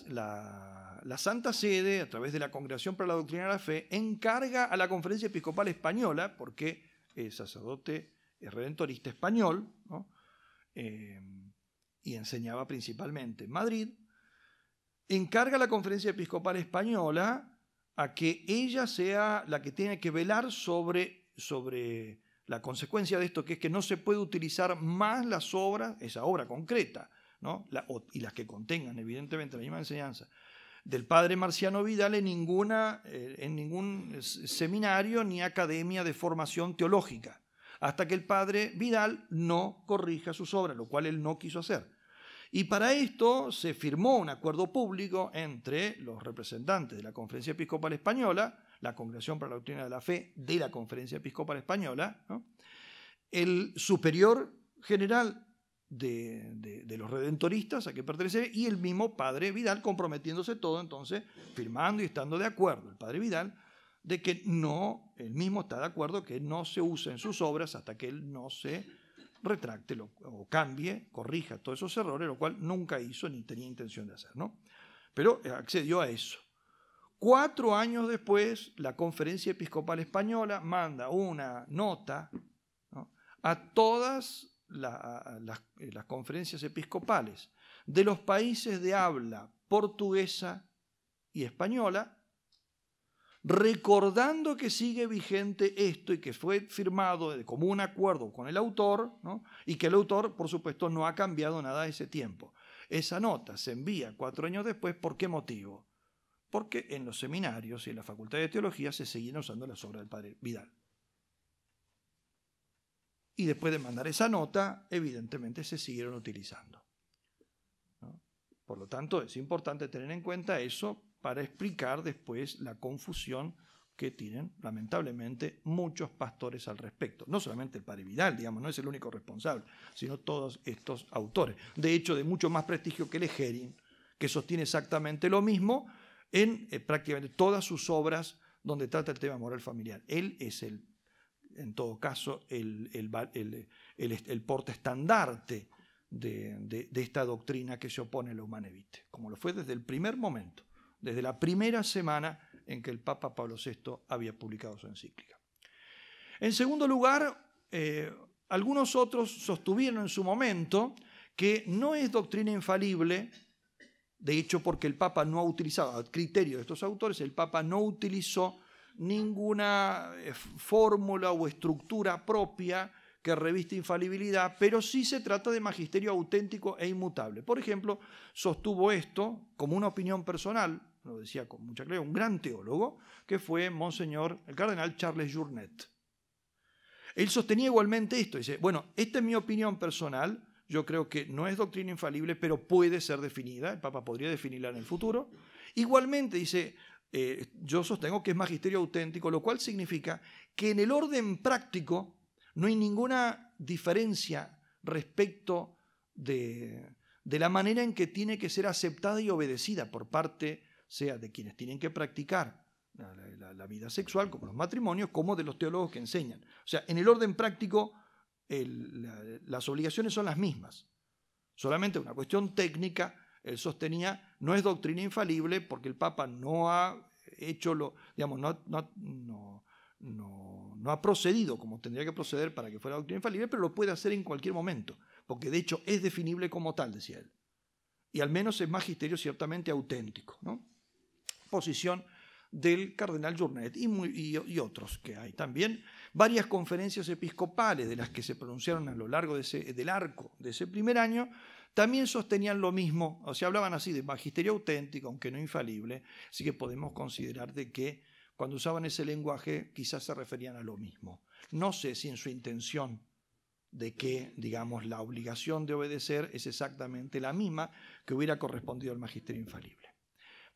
Santa Sede, a través de la Congregación para la Doctrina de la Fe, encarga a la Conferencia Episcopal Española, porque el sacerdote es redentorista español, eh, y enseñaba principalmente en Madrid, encarga a la Conferencia Episcopal Española a que ella sea la que tiene que velar sobre, sobre la consecuencia de esto, que es que no se puede utilizar más las obras, esa obra concreta, y las que contengan, evidentemente, la misma enseñanza del padre Marciano Vidal en, ninguna, eh, en ningún seminario ni academia de formación teológica, hasta que el padre Vidal no corrija sus obras, lo cual él no quiso hacer. Y para esto se firmó un acuerdo público entre los representantes de la Conferencia Episcopal Española, la Congregación para la Doctrina de la Fe de la Conferencia Episcopal Española, el superior general de, los redentoristas a que pertenece y el mismo padre Vidal comprometiéndose todo entonces, firmando y estando de acuerdo, el padre Vidal, de que no, él mismo está de acuerdo que no se usa en sus obras hasta que él no se retracte o cambie, corrija todos esos errores, lo cual nunca hizo ni tenía intención de hacer, ¿no? Pero eh, accedió a eso. Cuatro años después, la Conferencia Episcopal Española manda una nota a todas eh, las, conferencias episcopales de los países de habla portuguesa y española, recordando que sigue vigente esto y que fue firmado de un acuerdo con el autor, y que el autor, por supuesto, no ha cambiado nada ese tiempo. Esa nota se envía cuatro años después, ¿por qué motivo? Porque en los seminarios y en la Facultad de Teología se seguían usando las obras del padre Vidal y después de mandar esa nota, evidentemente se siguieron utilizando. Por lo tanto, es importante tener en cuenta eso para explicar después la confusión que tienen, lamentablemente, muchos pastores al respecto. No solamente el padre Vidal, digamos, no es el único responsable, sino todos estos autores. De hecho, de mucho más prestigio que Leherin, que sostiene exactamente lo mismo en eh, prácticamente todas sus obras donde trata el tema moral familiar. Él es el en todo caso, el, el, porte estandarte de, esta doctrina que se opone a la humanevite, como lo fue desde el primer momento, desde la primera semana en que el Papa Pablo VI había publicado su encíclica. En segundo lugar, eh, algunos otros sostuvieron en su momento que no es doctrina infalible, de hecho porque el Papa no ha utilizado, a criterio de estos autores, el Papa no utilizó ninguna eh, fórmula o estructura propia que reviste infalibilidad, pero sí se trata de magisterio auténtico e inmutable. Por ejemplo, sostuvo esto como una opinión personal, lo decía con mucha claridad, un gran teólogo, que fue Monseñor, el cardenal Charles Journet. Él sostenía igualmente esto, dice, bueno, esta es mi opinión personal, yo creo que no es doctrina infalible, pero puede ser definida, el Papa podría definirla en el futuro. Igualmente dice, eh, yo sostengo que es magisterio auténtico, lo cual significa que en el orden práctico no hay ninguna diferencia respecto de, la manera en que tiene que ser aceptada y obedecida por parte, sea de quienes tienen que practicar la, vida sexual, como los matrimonios, como de los teólogos que enseñan. O sea, en el orden práctico, las obligaciones son las mismas. Solamente una cuestión técnica, él sostenía no es doctrina infalible porque el Papa no ha hecho lo, digamos, no, ha procedido como tendría que proceder para que fuera doctrina infalible, pero lo puede hacer en cualquier momento, porque de hecho es definible como tal, decía él. Y al menos es magisterio ciertamente auténtico. Posición del cardenal Journet y, otros que hay también. Varias conferencias episcopales de las que se pronunciaron a lo largo de del arco de ese primer año también sostenían lo mismo, o sea, hablaban así de magisterio auténtico, aunque no infalible, así que podemos considerar de que cuando usaban ese lenguaje quizás se referían a lo mismo. No sé si en su intención de que, digamos, la obligación de obedecer es exactamente la misma que hubiera correspondido al magisterio infalible.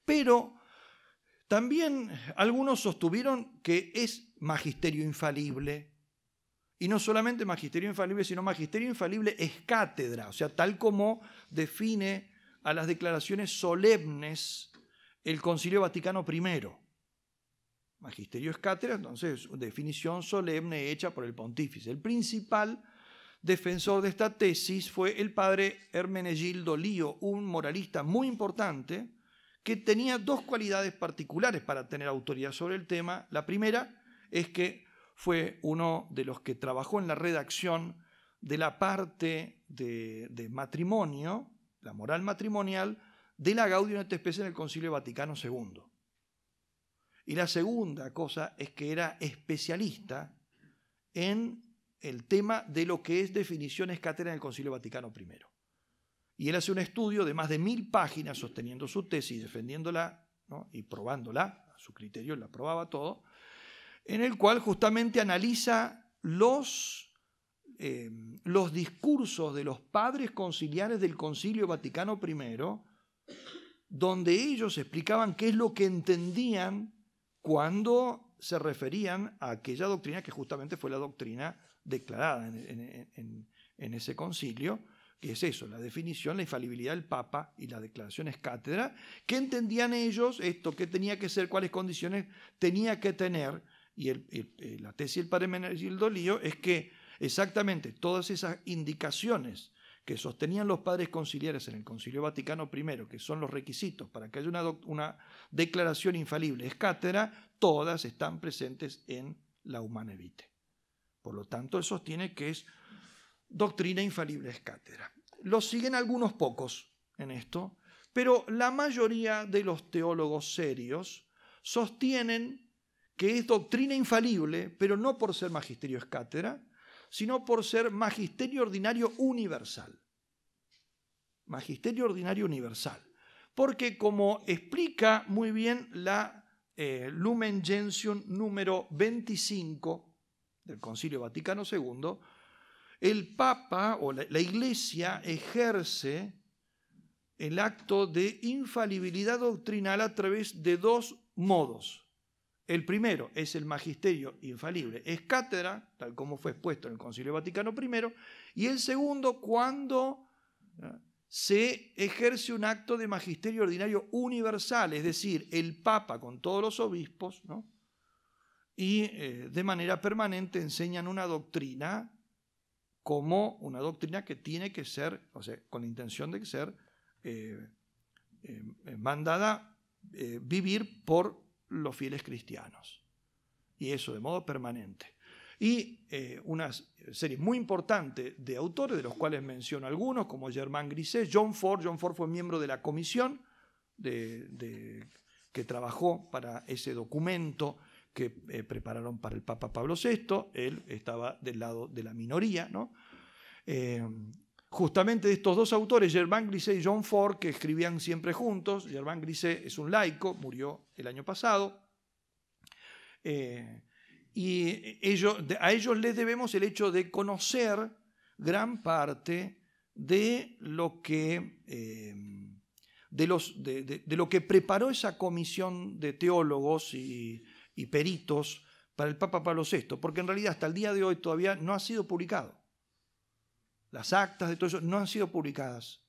Pero también algunos sostuvieron que es magisterio infalible y no solamente magisterio infalible, sino magisterio infalible es cátedra, o sea, tal como define a las declaraciones solemnes el Concilio Vaticano I. Magisterio es cátedra, entonces definición solemne hecha por el pontífice. El principal defensor de esta tesis fue el padre Hermenegildo Lío, un moralista muy importante que tenía dos cualidades particulares para tener autoridad sobre el tema. La primera es que fue uno de los que trabajó en la redacción de la parte de, matrimonio, la moral matrimonial, de la Gaudium et Spes en el Concilio Vaticano II. Y la segunda cosa es que era especialista en el tema de lo que es definición escátera en el Concilio Vaticano I. Y él hace un estudio de más de mil páginas sosteniendo su tesis, defendiéndola y probándola, a su criterio la probaba todo, en el cual justamente analiza los, eh, los discursos de los padres conciliares del Concilio Vaticano I, donde ellos explicaban qué es lo que entendían cuando se referían a aquella doctrina que justamente fue la doctrina declarada en, ese concilio, que es eso, la definición, la infalibilidad del Papa y la declaración cátedra, ¿qué entendían ellos esto? ¿Qué tenía que ser? ¿Cuáles condiciones tenía que tener y eh, la tesis del padre Menegildo Lío es que exactamente todas esas indicaciones que sostenían los padres conciliares en el Concilio Vaticano I, que son los requisitos para que haya una, una declaración infalible escátera, todas están presentes en la Humana Por lo tanto, él sostiene que es doctrina infalible escátera. Lo siguen algunos pocos en esto, pero la mayoría de los teólogos serios sostienen que es doctrina infalible, pero no por ser magisterio escátera, sino por ser magisterio ordinario universal. Magisterio ordinario universal. Porque como explica muy bien la eh, Lumen Gentium número 25 del Concilio Vaticano II, el Papa o la Iglesia ejerce el acto de infalibilidad doctrinal a través de dos modos. El primero es el magisterio infalible, es cátedra, tal como fue expuesto en el Concilio Vaticano I, y el segundo cuando se ejerce un acto de magisterio ordinario universal, es decir, el Papa con todos los obispos, ¿no? y eh, de manera permanente enseñan una doctrina como una doctrina que tiene que ser, o sea, con la intención de ser eh, eh, mandada vivir por los fieles cristianos. Y eso de modo permanente. Y eh, una serie muy importante de autores, de los cuales menciono algunos, como Germán Griset, John Ford. John Ford fue miembro de la comisión de, que trabajó para ese documento que eh, prepararon para el Papa Pablo VI. Él estaba del lado de la minoría, ¿no? Eh, justamente de estos dos autores, Germain Grisé y John Ford, que escribían siempre juntos. Germán Grisé es un laico, murió el año pasado. Eh, y ellos, a ellos les debemos el hecho de conocer gran parte de lo que, eh, de lo que preparó esa comisión de teólogos y, y peritos para el Papa Pablo VI, porque en realidad hasta el día de hoy todavía no ha sido publicado. Las actas de todo eso no han sido publicadas.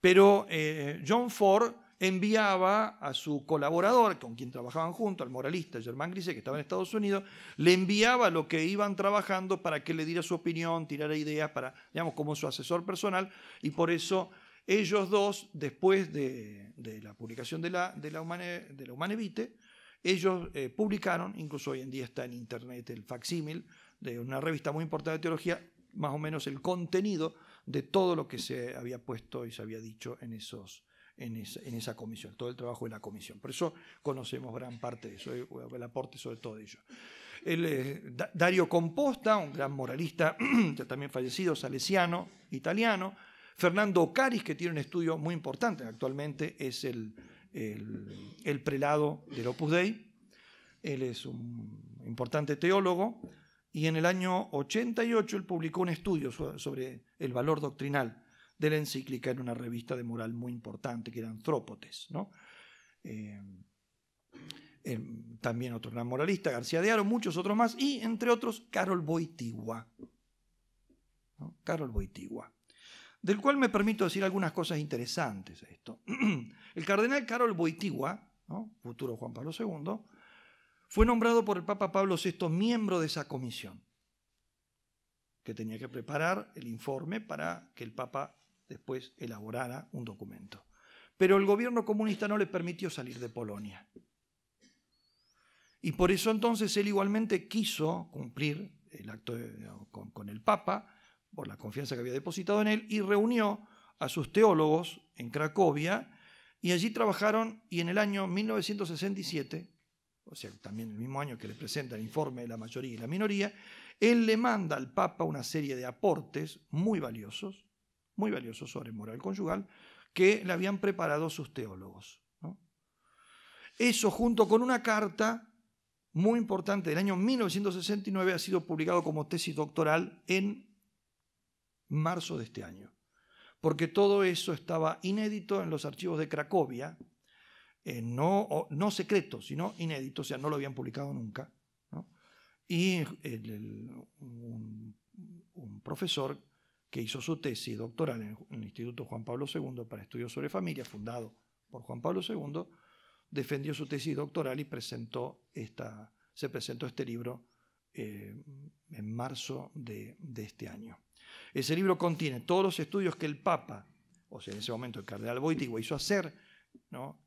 Pero eh, John Ford enviaba a su colaborador, con quien trabajaban junto, al moralista Germán Grise, que estaba en Estados Unidos, le enviaba lo que iban trabajando para que le diera su opinión, tirara ideas, para, digamos, como su asesor personal, y por eso ellos dos, después de, la publicación de la, Humanevite, ellos eh, publicaron, incluso hoy en día está en internet el facsímil de una revista muy importante de teología, más o menos el contenido de todo lo que se había puesto y se había dicho en esos, en esa, comisión, todo el trabajo de la comisión. Por eso conocemos gran parte de eso, eh, el aporte sobre todo de ello. Dario Composta, un gran moralista, también fallecido, salesiano, italiano. Fernando Ocaris, que tiene un estudio muy importante, actualmente es el, el, el prelado del Opus Dei. Él es un importante teólogo y en el año 88 él publicó un estudio sobre el valor doctrinal de la encíclica en una revista de moral muy importante que era Antrópotes. Eh, em, también otro gran moralista, García de Aro, muchos otros más, y entre otros Carol Boitigua. Carol Boitigua, del cual me permito decir algunas cosas interesantes esto. el cardenal Carol Boitigua, futuro Juan Pablo II, fue nombrado por el Papa Pablo VI miembro de esa comisión, que tenía que preparar el informe para que el Papa después elaborara un documento. Pero el gobierno comunista no le permitió salir de Polonia. Y por eso entonces él igualmente quiso cumplir el acto con, con el Papa, por la confianza que había depositado en él, y reunió a sus teólogos en Cracovia, y allí trabajaron, y en el año 1967 o sea, también el mismo año que le presenta el informe de la mayoría y la minoría, él le manda al Papa una serie de aportes muy valiosos, muy valiosos sobre moral conyugal, que le habían preparado sus teólogos. Eso junto con una carta muy importante del año 1969 ha sido publicado como tesis doctoral en marzo de este año, porque todo eso estaba inédito en los archivos de Cracovia, eh, no, no secreto, sino inédito, o sea, no lo habían publicado nunca. Y un, profesor que hizo su tesis doctoral en el Instituto Juan Pablo II para estudios sobre familia, fundado por Juan Pablo II, defendió su tesis doctoral y presentó se presentó este libro eh, en marzo de, este año. Ese libro contiene todos los estudios que el Papa, o sea, en ese momento el cardenal Boitigua, hizo hacer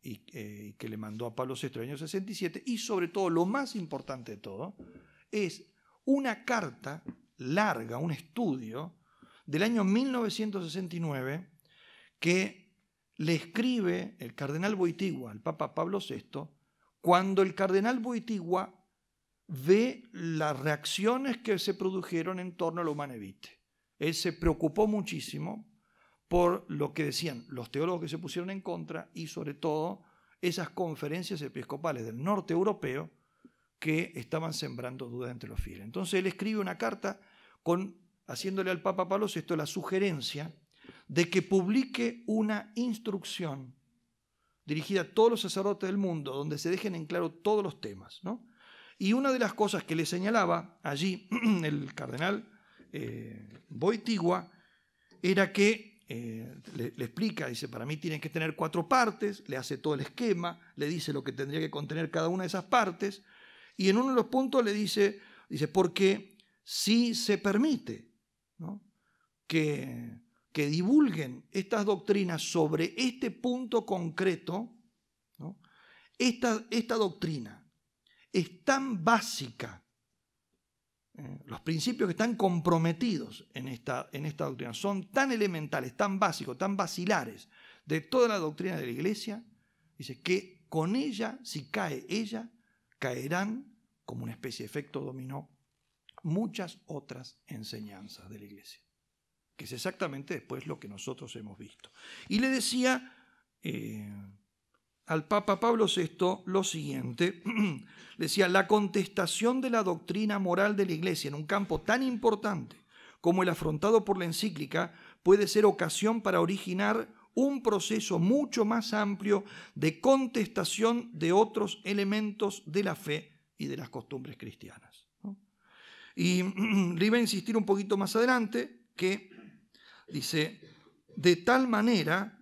eh, y que le mandó a Pablo VI en el año 67, y sobre todo, lo más importante de todo, es una carta larga, un estudio del año 1969 que le escribe el cardenal Boitigua al Papa Pablo VI cuando el cardenal Boitigua ve las reacciones que se produjeron en torno a lo manevite Él se preocupó muchísimo por lo que decían los teólogos que se pusieron en contra y sobre todo esas conferencias episcopales del norte europeo que estaban sembrando dudas entre los fieles. Entonces él escribe una carta con, haciéndole al Papa Pablo esto, la sugerencia de que publique una instrucción dirigida a todos los sacerdotes del mundo, donde se dejen en claro todos los temas. Y una de las cosas que le señalaba allí el cardenal Boitigua eh, era que eh, le, explica, dice, para mí tiene que tener cuatro partes, le hace todo el esquema, le dice lo que tendría que contener cada una de esas partes, y en uno de los puntos le dice, dice, porque si se permite que, divulguen estas doctrinas sobre este punto concreto, esta, esta doctrina es tan básica ¿eh? Los principios que están comprometidos en esta, en esta doctrina son tan elementales, tan básicos, tan basilares de toda la doctrina de la iglesia, dice que con ella, si cae ella, caerán como una especie de efecto dominó muchas otras enseñanzas de la iglesia, que es exactamente después lo que nosotros hemos visto. Y le decía, eh, al Papa Pablo VI lo siguiente. Decía, la contestación de la doctrina moral de la Iglesia en un campo tan importante como el afrontado por la encíclica puede ser ocasión para originar un proceso mucho más amplio de contestación de otros elementos de la fe y de las costumbres cristianas. Y le iba a insistir un poquito más adelante que dice, de tal manera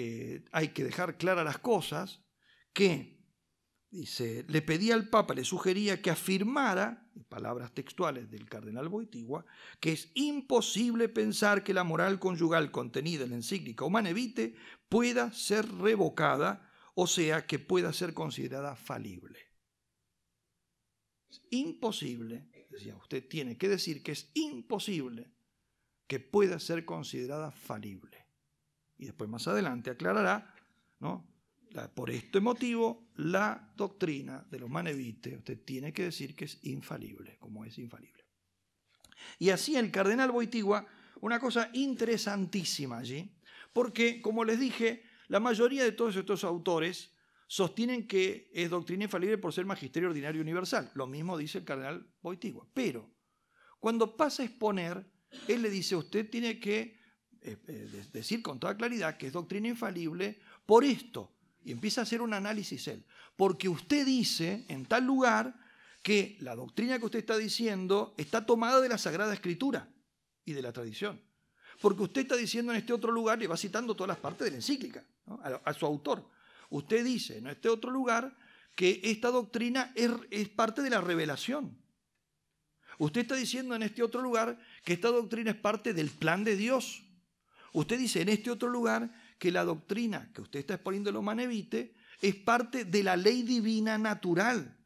eh, hay que dejar claras las cosas, que, dice, le pedía al Papa, le sugería que afirmara, palabras textuales del cardenal Boitigua, que es imposible pensar que la moral conyugal contenida en la encíclica Humane Vitae pueda ser revocada, o sea, que pueda ser considerada falible. Es imposible, decía, usted tiene que decir que es imposible que pueda ser considerada falible y después más adelante aclarará, ¿no? por este motivo, la doctrina de los manevites, usted tiene que decir que es infalible, como es infalible. Y así el cardenal Boitigua, una cosa interesantísima allí, porque, como les dije, la mayoría de todos estos autores sostienen que es doctrina infalible por ser magisterio ordinario universal. Lo mismo dice el cardenal Boitigua. Pero, cuando pasa a exponer, él le dice, usted tiene que eh, eh, decir con toda claridad que es doctrina infalible por esto. Y empieza a hacer un análisis él. Porque usted dice en tal lugar que la doctrina que usted está diciendo está tomada de la Sagrada Escritura y de la tradición. Porque usted está diciendo en este otro lugar, y va citando todas las partes de la encíclica, a, su autor. Usted dice en este otro lugar que esta doctrina es, es parte de la revelación. Usted está diciendo en este otro lugar que esta doctrina es parte del plan de Dios. Usted dice en este otro lugar que la doctrina que usted está exponiendo lo los es parte de la ley divina natural.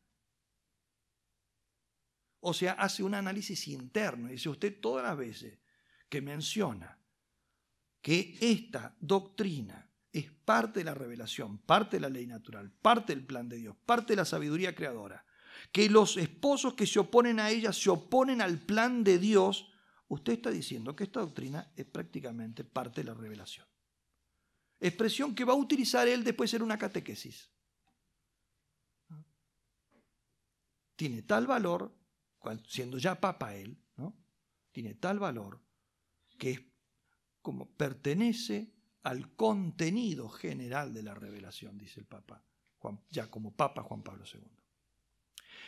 O sea, hace un análisis interno. Dice usted todas las veces que menciona que esta doctrina es parte de la revelación, parte de la ley natural, parte del plan de Dios, parte de la sabiduría creadora, que los esposos que se oponen a ella se oponen al plan de Dios, usted está diciendo que esta doctrina es prácticamente parte de la revelación. Expresión que va a utilizar él después en una catequesis. Tiene tal valor, siendo ya papa él, tiene tal valor que como pertenece al contenido general de la revelación, dice el Papa, ya como Papa Juan Pablo II.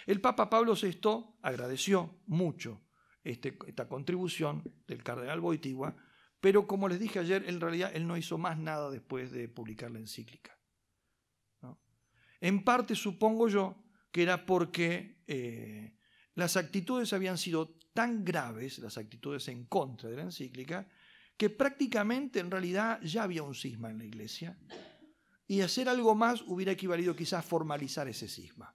El Papa Pablo VI agradeció mucho este, esta contribución del cardenal Boitigua, pero como les dije ayer, en realidad él no hizo más nada después de publicar la encíclica. En parte supongo yo que era porque eh, las actitudes habían sido tan graves, las actitudes en contra de la encíclica, que prácticamente en realidad ya había un cisma en la iglesia y hacer algo más hubiera equivalido quizás a formalizar ese cisma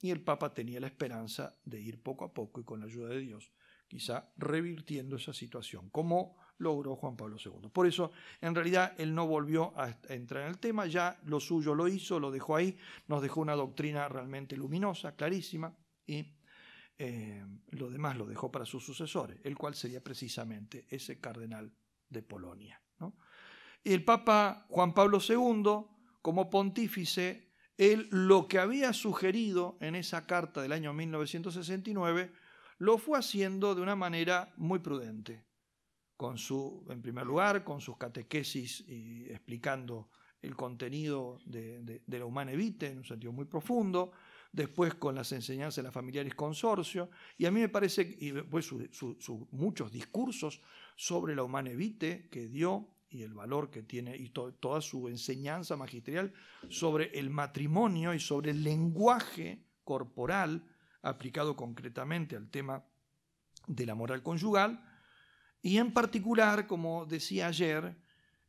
y el Papa tenía la esperanza de ir poco a poco y con la ayuda de Dios, quizá revirtiendo esa situación, como logró Juan Pablo II. Por eso, en realidad, él no volvió a entrar en el tema, ya lo suyo lo hizo, lo dejó ahí, nos dejó una doctrina realmente luminosa, clarísima, y eh, lo demás lo dejó para sus sucesores, el cual sería precisamente ese cardenal de Polonia. Y el Papa Juan Pablo II, como pontífice, lo que había sugerido en esa carta del año 1969 lo fue haciendo de una manera muy prudente, en primer lugar, con sus catequesis explicando el contenido de, la humana evite en un sentido muy profundo, después con las enseñanzas de las familiares consorcio, y a mí me parece, y después sus muchos discursos sobre la humana evite que dio y el valor que tiene y toda su enseñanza magisterial sobre el matrimonio y sobre el lenguaje corporal aplicado concretamente al tema de la moral conyugal y en particular, como decía ayer,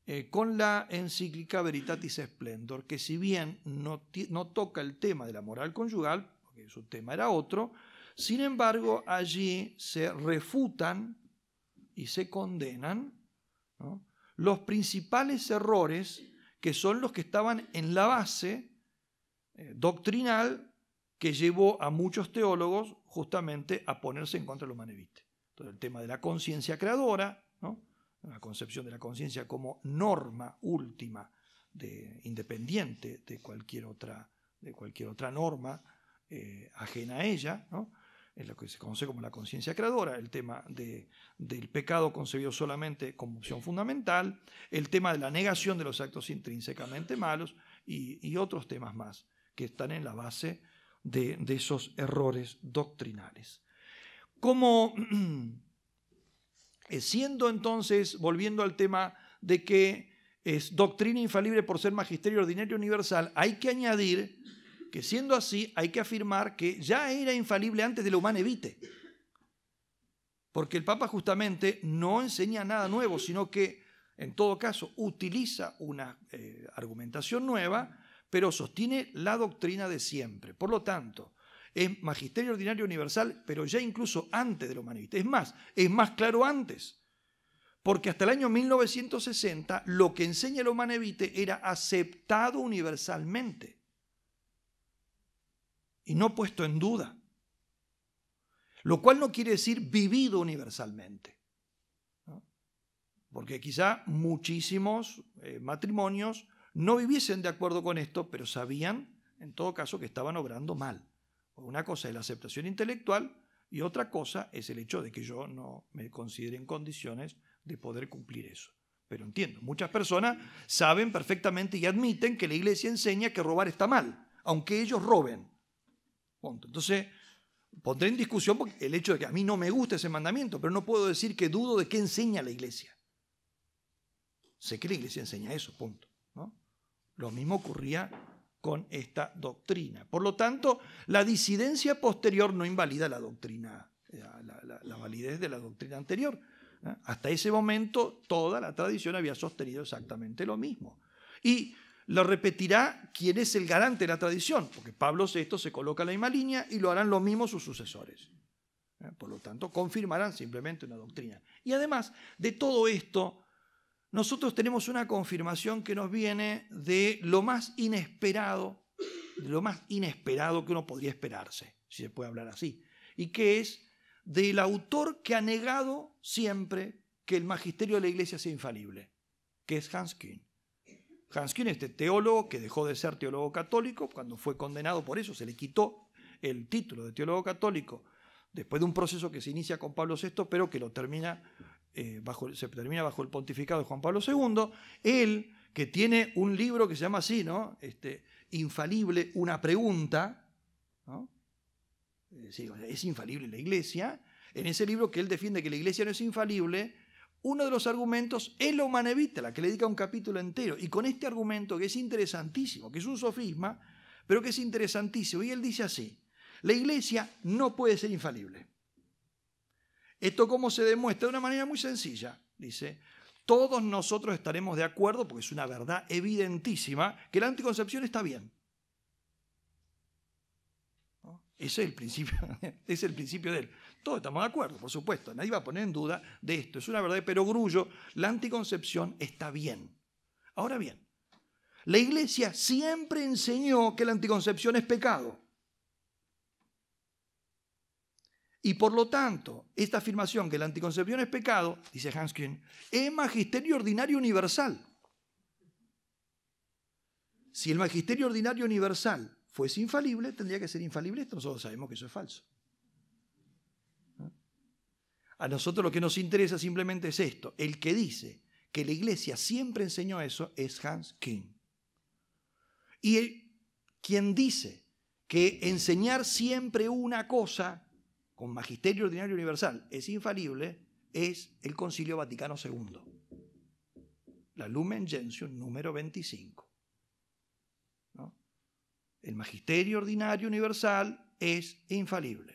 eh, con la encíclica Veritatis Splendor, que si bien no, no toca el tema de la moral conyugal, porque su tema era otro, sin embargo allí se refutan y se condenan ¿no? los principales errores que son los que estaban en la base eh, doctrinal que llevó a muchos teólogos justamente a ponerse en contra de los manevistas. Entonces el tema de la conciencia creadora, la concepción de la conciencia como norma última, independiente de cualquier otra, de cualquier otra norma eh, ajena a ella, ¿no? en lo que se conoce como la conciencia creadora, el tema de, del pecado concebido solamente como opción fundamental, el tema de la negación de los actos intrínsecamente malos y, otros temas más que están en la base de, de esos errores doctrinales. Como eh, siendo entonces, volviendo al tema de que es doctrina infalible por ser magisterio ordinario universal, hay que añadir que siendo así hay que afirmar que ya era infalible antes de la humana evite. Porque el Papa justamente no enseña nada nuevo, sino que en todo caso utiliza una eh, argumentación nueva, pero sostiene la doctrina de siempre. Por lo tanto, es magisterio ordinario universal, pero ya incluso antes de la Es más, es más claro antes. Porque hasta el año 1960 lo que enseña el humanevite era aceptado universalmente y no puesto en duda. Lo cual no quiere decir vivido universalmente. Porque quizá muchísimos eh, matrimonios no viviesen de acuerdo con esto, pero sabían, en todo caso, que estaban obrando mal. Una cosa es la aceptación intelectual y otra cosa es el hecho de que yo no me considere en condiciones de poder cumplir eso. Pero entiendo, muchas personas saben perfectamente y admiten que la iglesia enseña que robar está mal, aunque ellos roben. Entonces, pondré en discusión el hecho de que a mí no me gusta ese mandamiento, pero no puedo decir que dudo de qué enseña la iglesia. Sé que la iglesia enseña eso, punto. Lo mismo ocurría con esta doctrina. Por lo tanto, la disidencia posterior no invalida la doctrina, eh, la, validez de la doctrina anterior. ¿eh? Hasta ese momento toda la tradición había sostenido exactamente lo mismo. Y lo repetirá quien es el garante de la tradición, porque Pablo VI se coloca en la misma línea y lo harán los mismos sus sucesores. Eh, por lo tanto, confirmarán simplemente una doctrina. Y además de todo esto, nosotros tenemos una confirmación que nos viene de lo más inesperado, de lo más inesperado que uno podría esperarse, si se puede hablar así, y que es del autor que ha negado siempre que el magisterio de la Iglesia sea infalible, que es Hans Hans este teólogo que dejó de ser teólogo católico, cuando fue condenado por eso, se le quitó el título de teólogo católico después de un proceso que se inicia con Pablo VI, pero que lo termina, eh, bajo, se termina bajo el pontificado de Juan Pablo II, él, que tiene un libro que se llama así, ¿no? Este, infalible, una pregunta, eh, es infalible la iglesia, en ese libro que él defiende que la iglesia no es infalible, uno de los argumentos es la humanevita, la que le dedica un capítulo entero. Y con este argumento que es interesantísimo, que es un sofisma, pero que es interesantísimo. Y él dice así, la iglesia no puede ser infalible. Esto cómo se demuestra de una manera muy sencilla. Dice, todos nosotros estaremos de acuerdo, porque es una verdad evidentísima, que la anticoncepción está bien. Ese es el principio, es el principio de él. Todos estamos de acuerdo, por supuesto. Nadie va a poner en duda de esto. Es una verdad, pero grullo, la anticoncepción está bien. Ahora bien, la iglesia siempre enseñó que la anticoncepción es pecado. Y por lo tanto, esta afirmación que la anticoncepción es pecado, dice Hanskin, es magisterio ordinario universal. Si el magisterio ordinario universal fuese infalible, tendría que ser infalible esto. Nosotros sabemos que eso es falso. A nosotros lo que nos interesa simplemente es esto. El que dice que la iglesia siempre enseñó eso es Hans King. Y el, quien dice que enseñar siempre una cosa con magisterio ordinario universal es infalible es el Concilio Vaticano II. La Lumen Gentium número 25. El magisterio ordinario universal es infalible.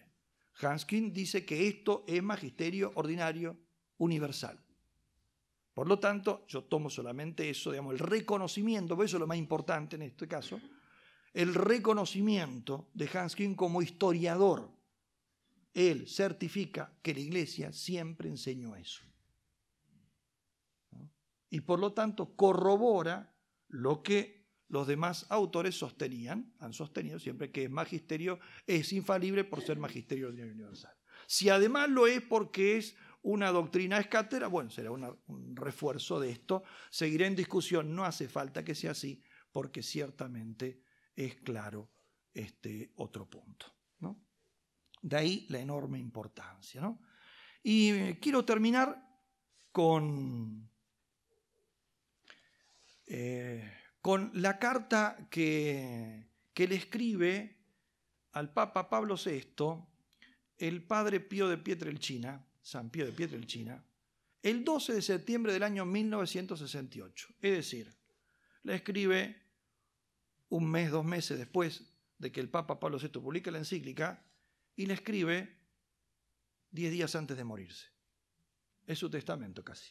Hanskin dice que esto es magisterio ordinario universal. Por lo tanto, yo tomo solamente eso, digamos, el reconocimiento, por eso es lo más importante en este caso, el reconocimiento de Hanskin como historiador. Él certifica que la iglesia siempre enseñó eso. Y por lo tanto corrobora lo que los demás autores sostenían, han sostenido siempre que es magisterio, es infalible por ser magisterio universal. Si además lo es porque es una doctrina escátera, bueno, será un refuerzo de esto, seguirá en discusión, no hace falta que sea así, porque ciertamente es claro este otro punto. ¿no? De ahí la enorme importancia. Y eh, quiero terminar con... Eh, con la carta que, le escribe al Papa Pablo VI el padre Pío de Pietrelchina, San Pío de Pietrelchina, el 12 de septiembre del año 1968. Es decir, le escribe un mes, dos meses después de que el Papa Pablo VI publica la encíclica y le escribe diez días antes de morirse. Es su testamento casi.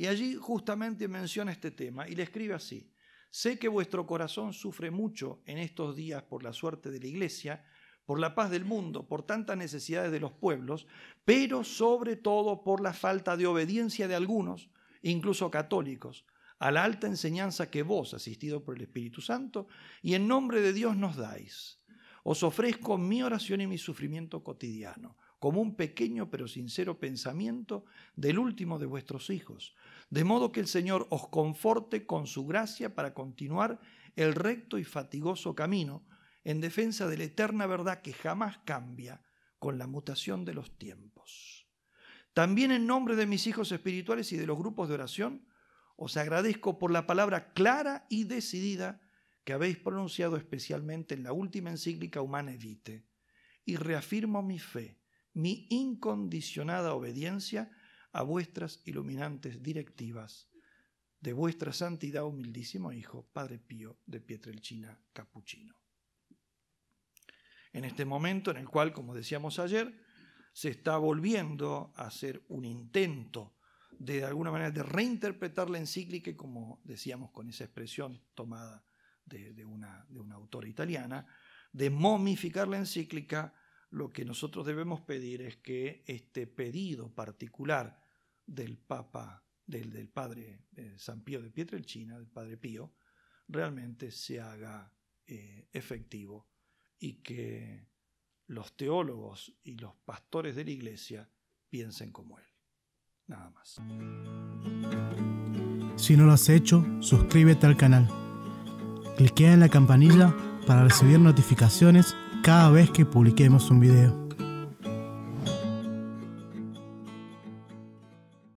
Y allí justamente menciona este tema y le escribe así, sé que vuestro corazón sufre mucho en estos días por la suerte de la iglesia, por la paz del mundo, por tantas necesidades de los pueblos, pero sobre todo por la falta de obediencia de algunos, incluso católicos, a la alta enseñanza que vos, asistido por el Espíritu Santo, y en nombre de Dios nos dais. Os ofrezco mi oración y mi sufrimiento cotidiano, como un pequeño pero sincero pensamiento del último de vuestros hijos, de modo que el Señor os conforte con su gracia para continuar el recto y fatigoso camino en defensa de la eterna verdad que jamás cambia con la mutación de los tiempos. También en nombre de mis hijos espirituales y de los grupos de oración, os agradezco por la palabra clara y decidida que habéis pronunciado especialmente en la última encíclica Humana Evite, y reafirmo mi fe, mi incondicionada obediencia a vuestras iluminantes directivas de vuestra santidad humildísimo Hijo, Padre Pío de Pietrelcina Capuchino. En este momento en el cual, como decíamos ayer, se está volviendo a hacer un intento de, alguna manera de reinterpretar la encíclica, como decíamos con esa expresión tomada de, de, una, de una autora italiana, de momificar la encíclica lo que nosotros debemos pedir es que este pedido particular del Papa, del, del Padre eh, San Pío de Pietrelcina, del Padre Pío, realmente se haga eh, efectivo y que los teólogos y los pastores de la iglesia piensen como él. Nada más. Si no lo has hecho, suscríbete al canal. Cliquea en la campanilla para recibir notificaciones cada vez que publiquemos un video.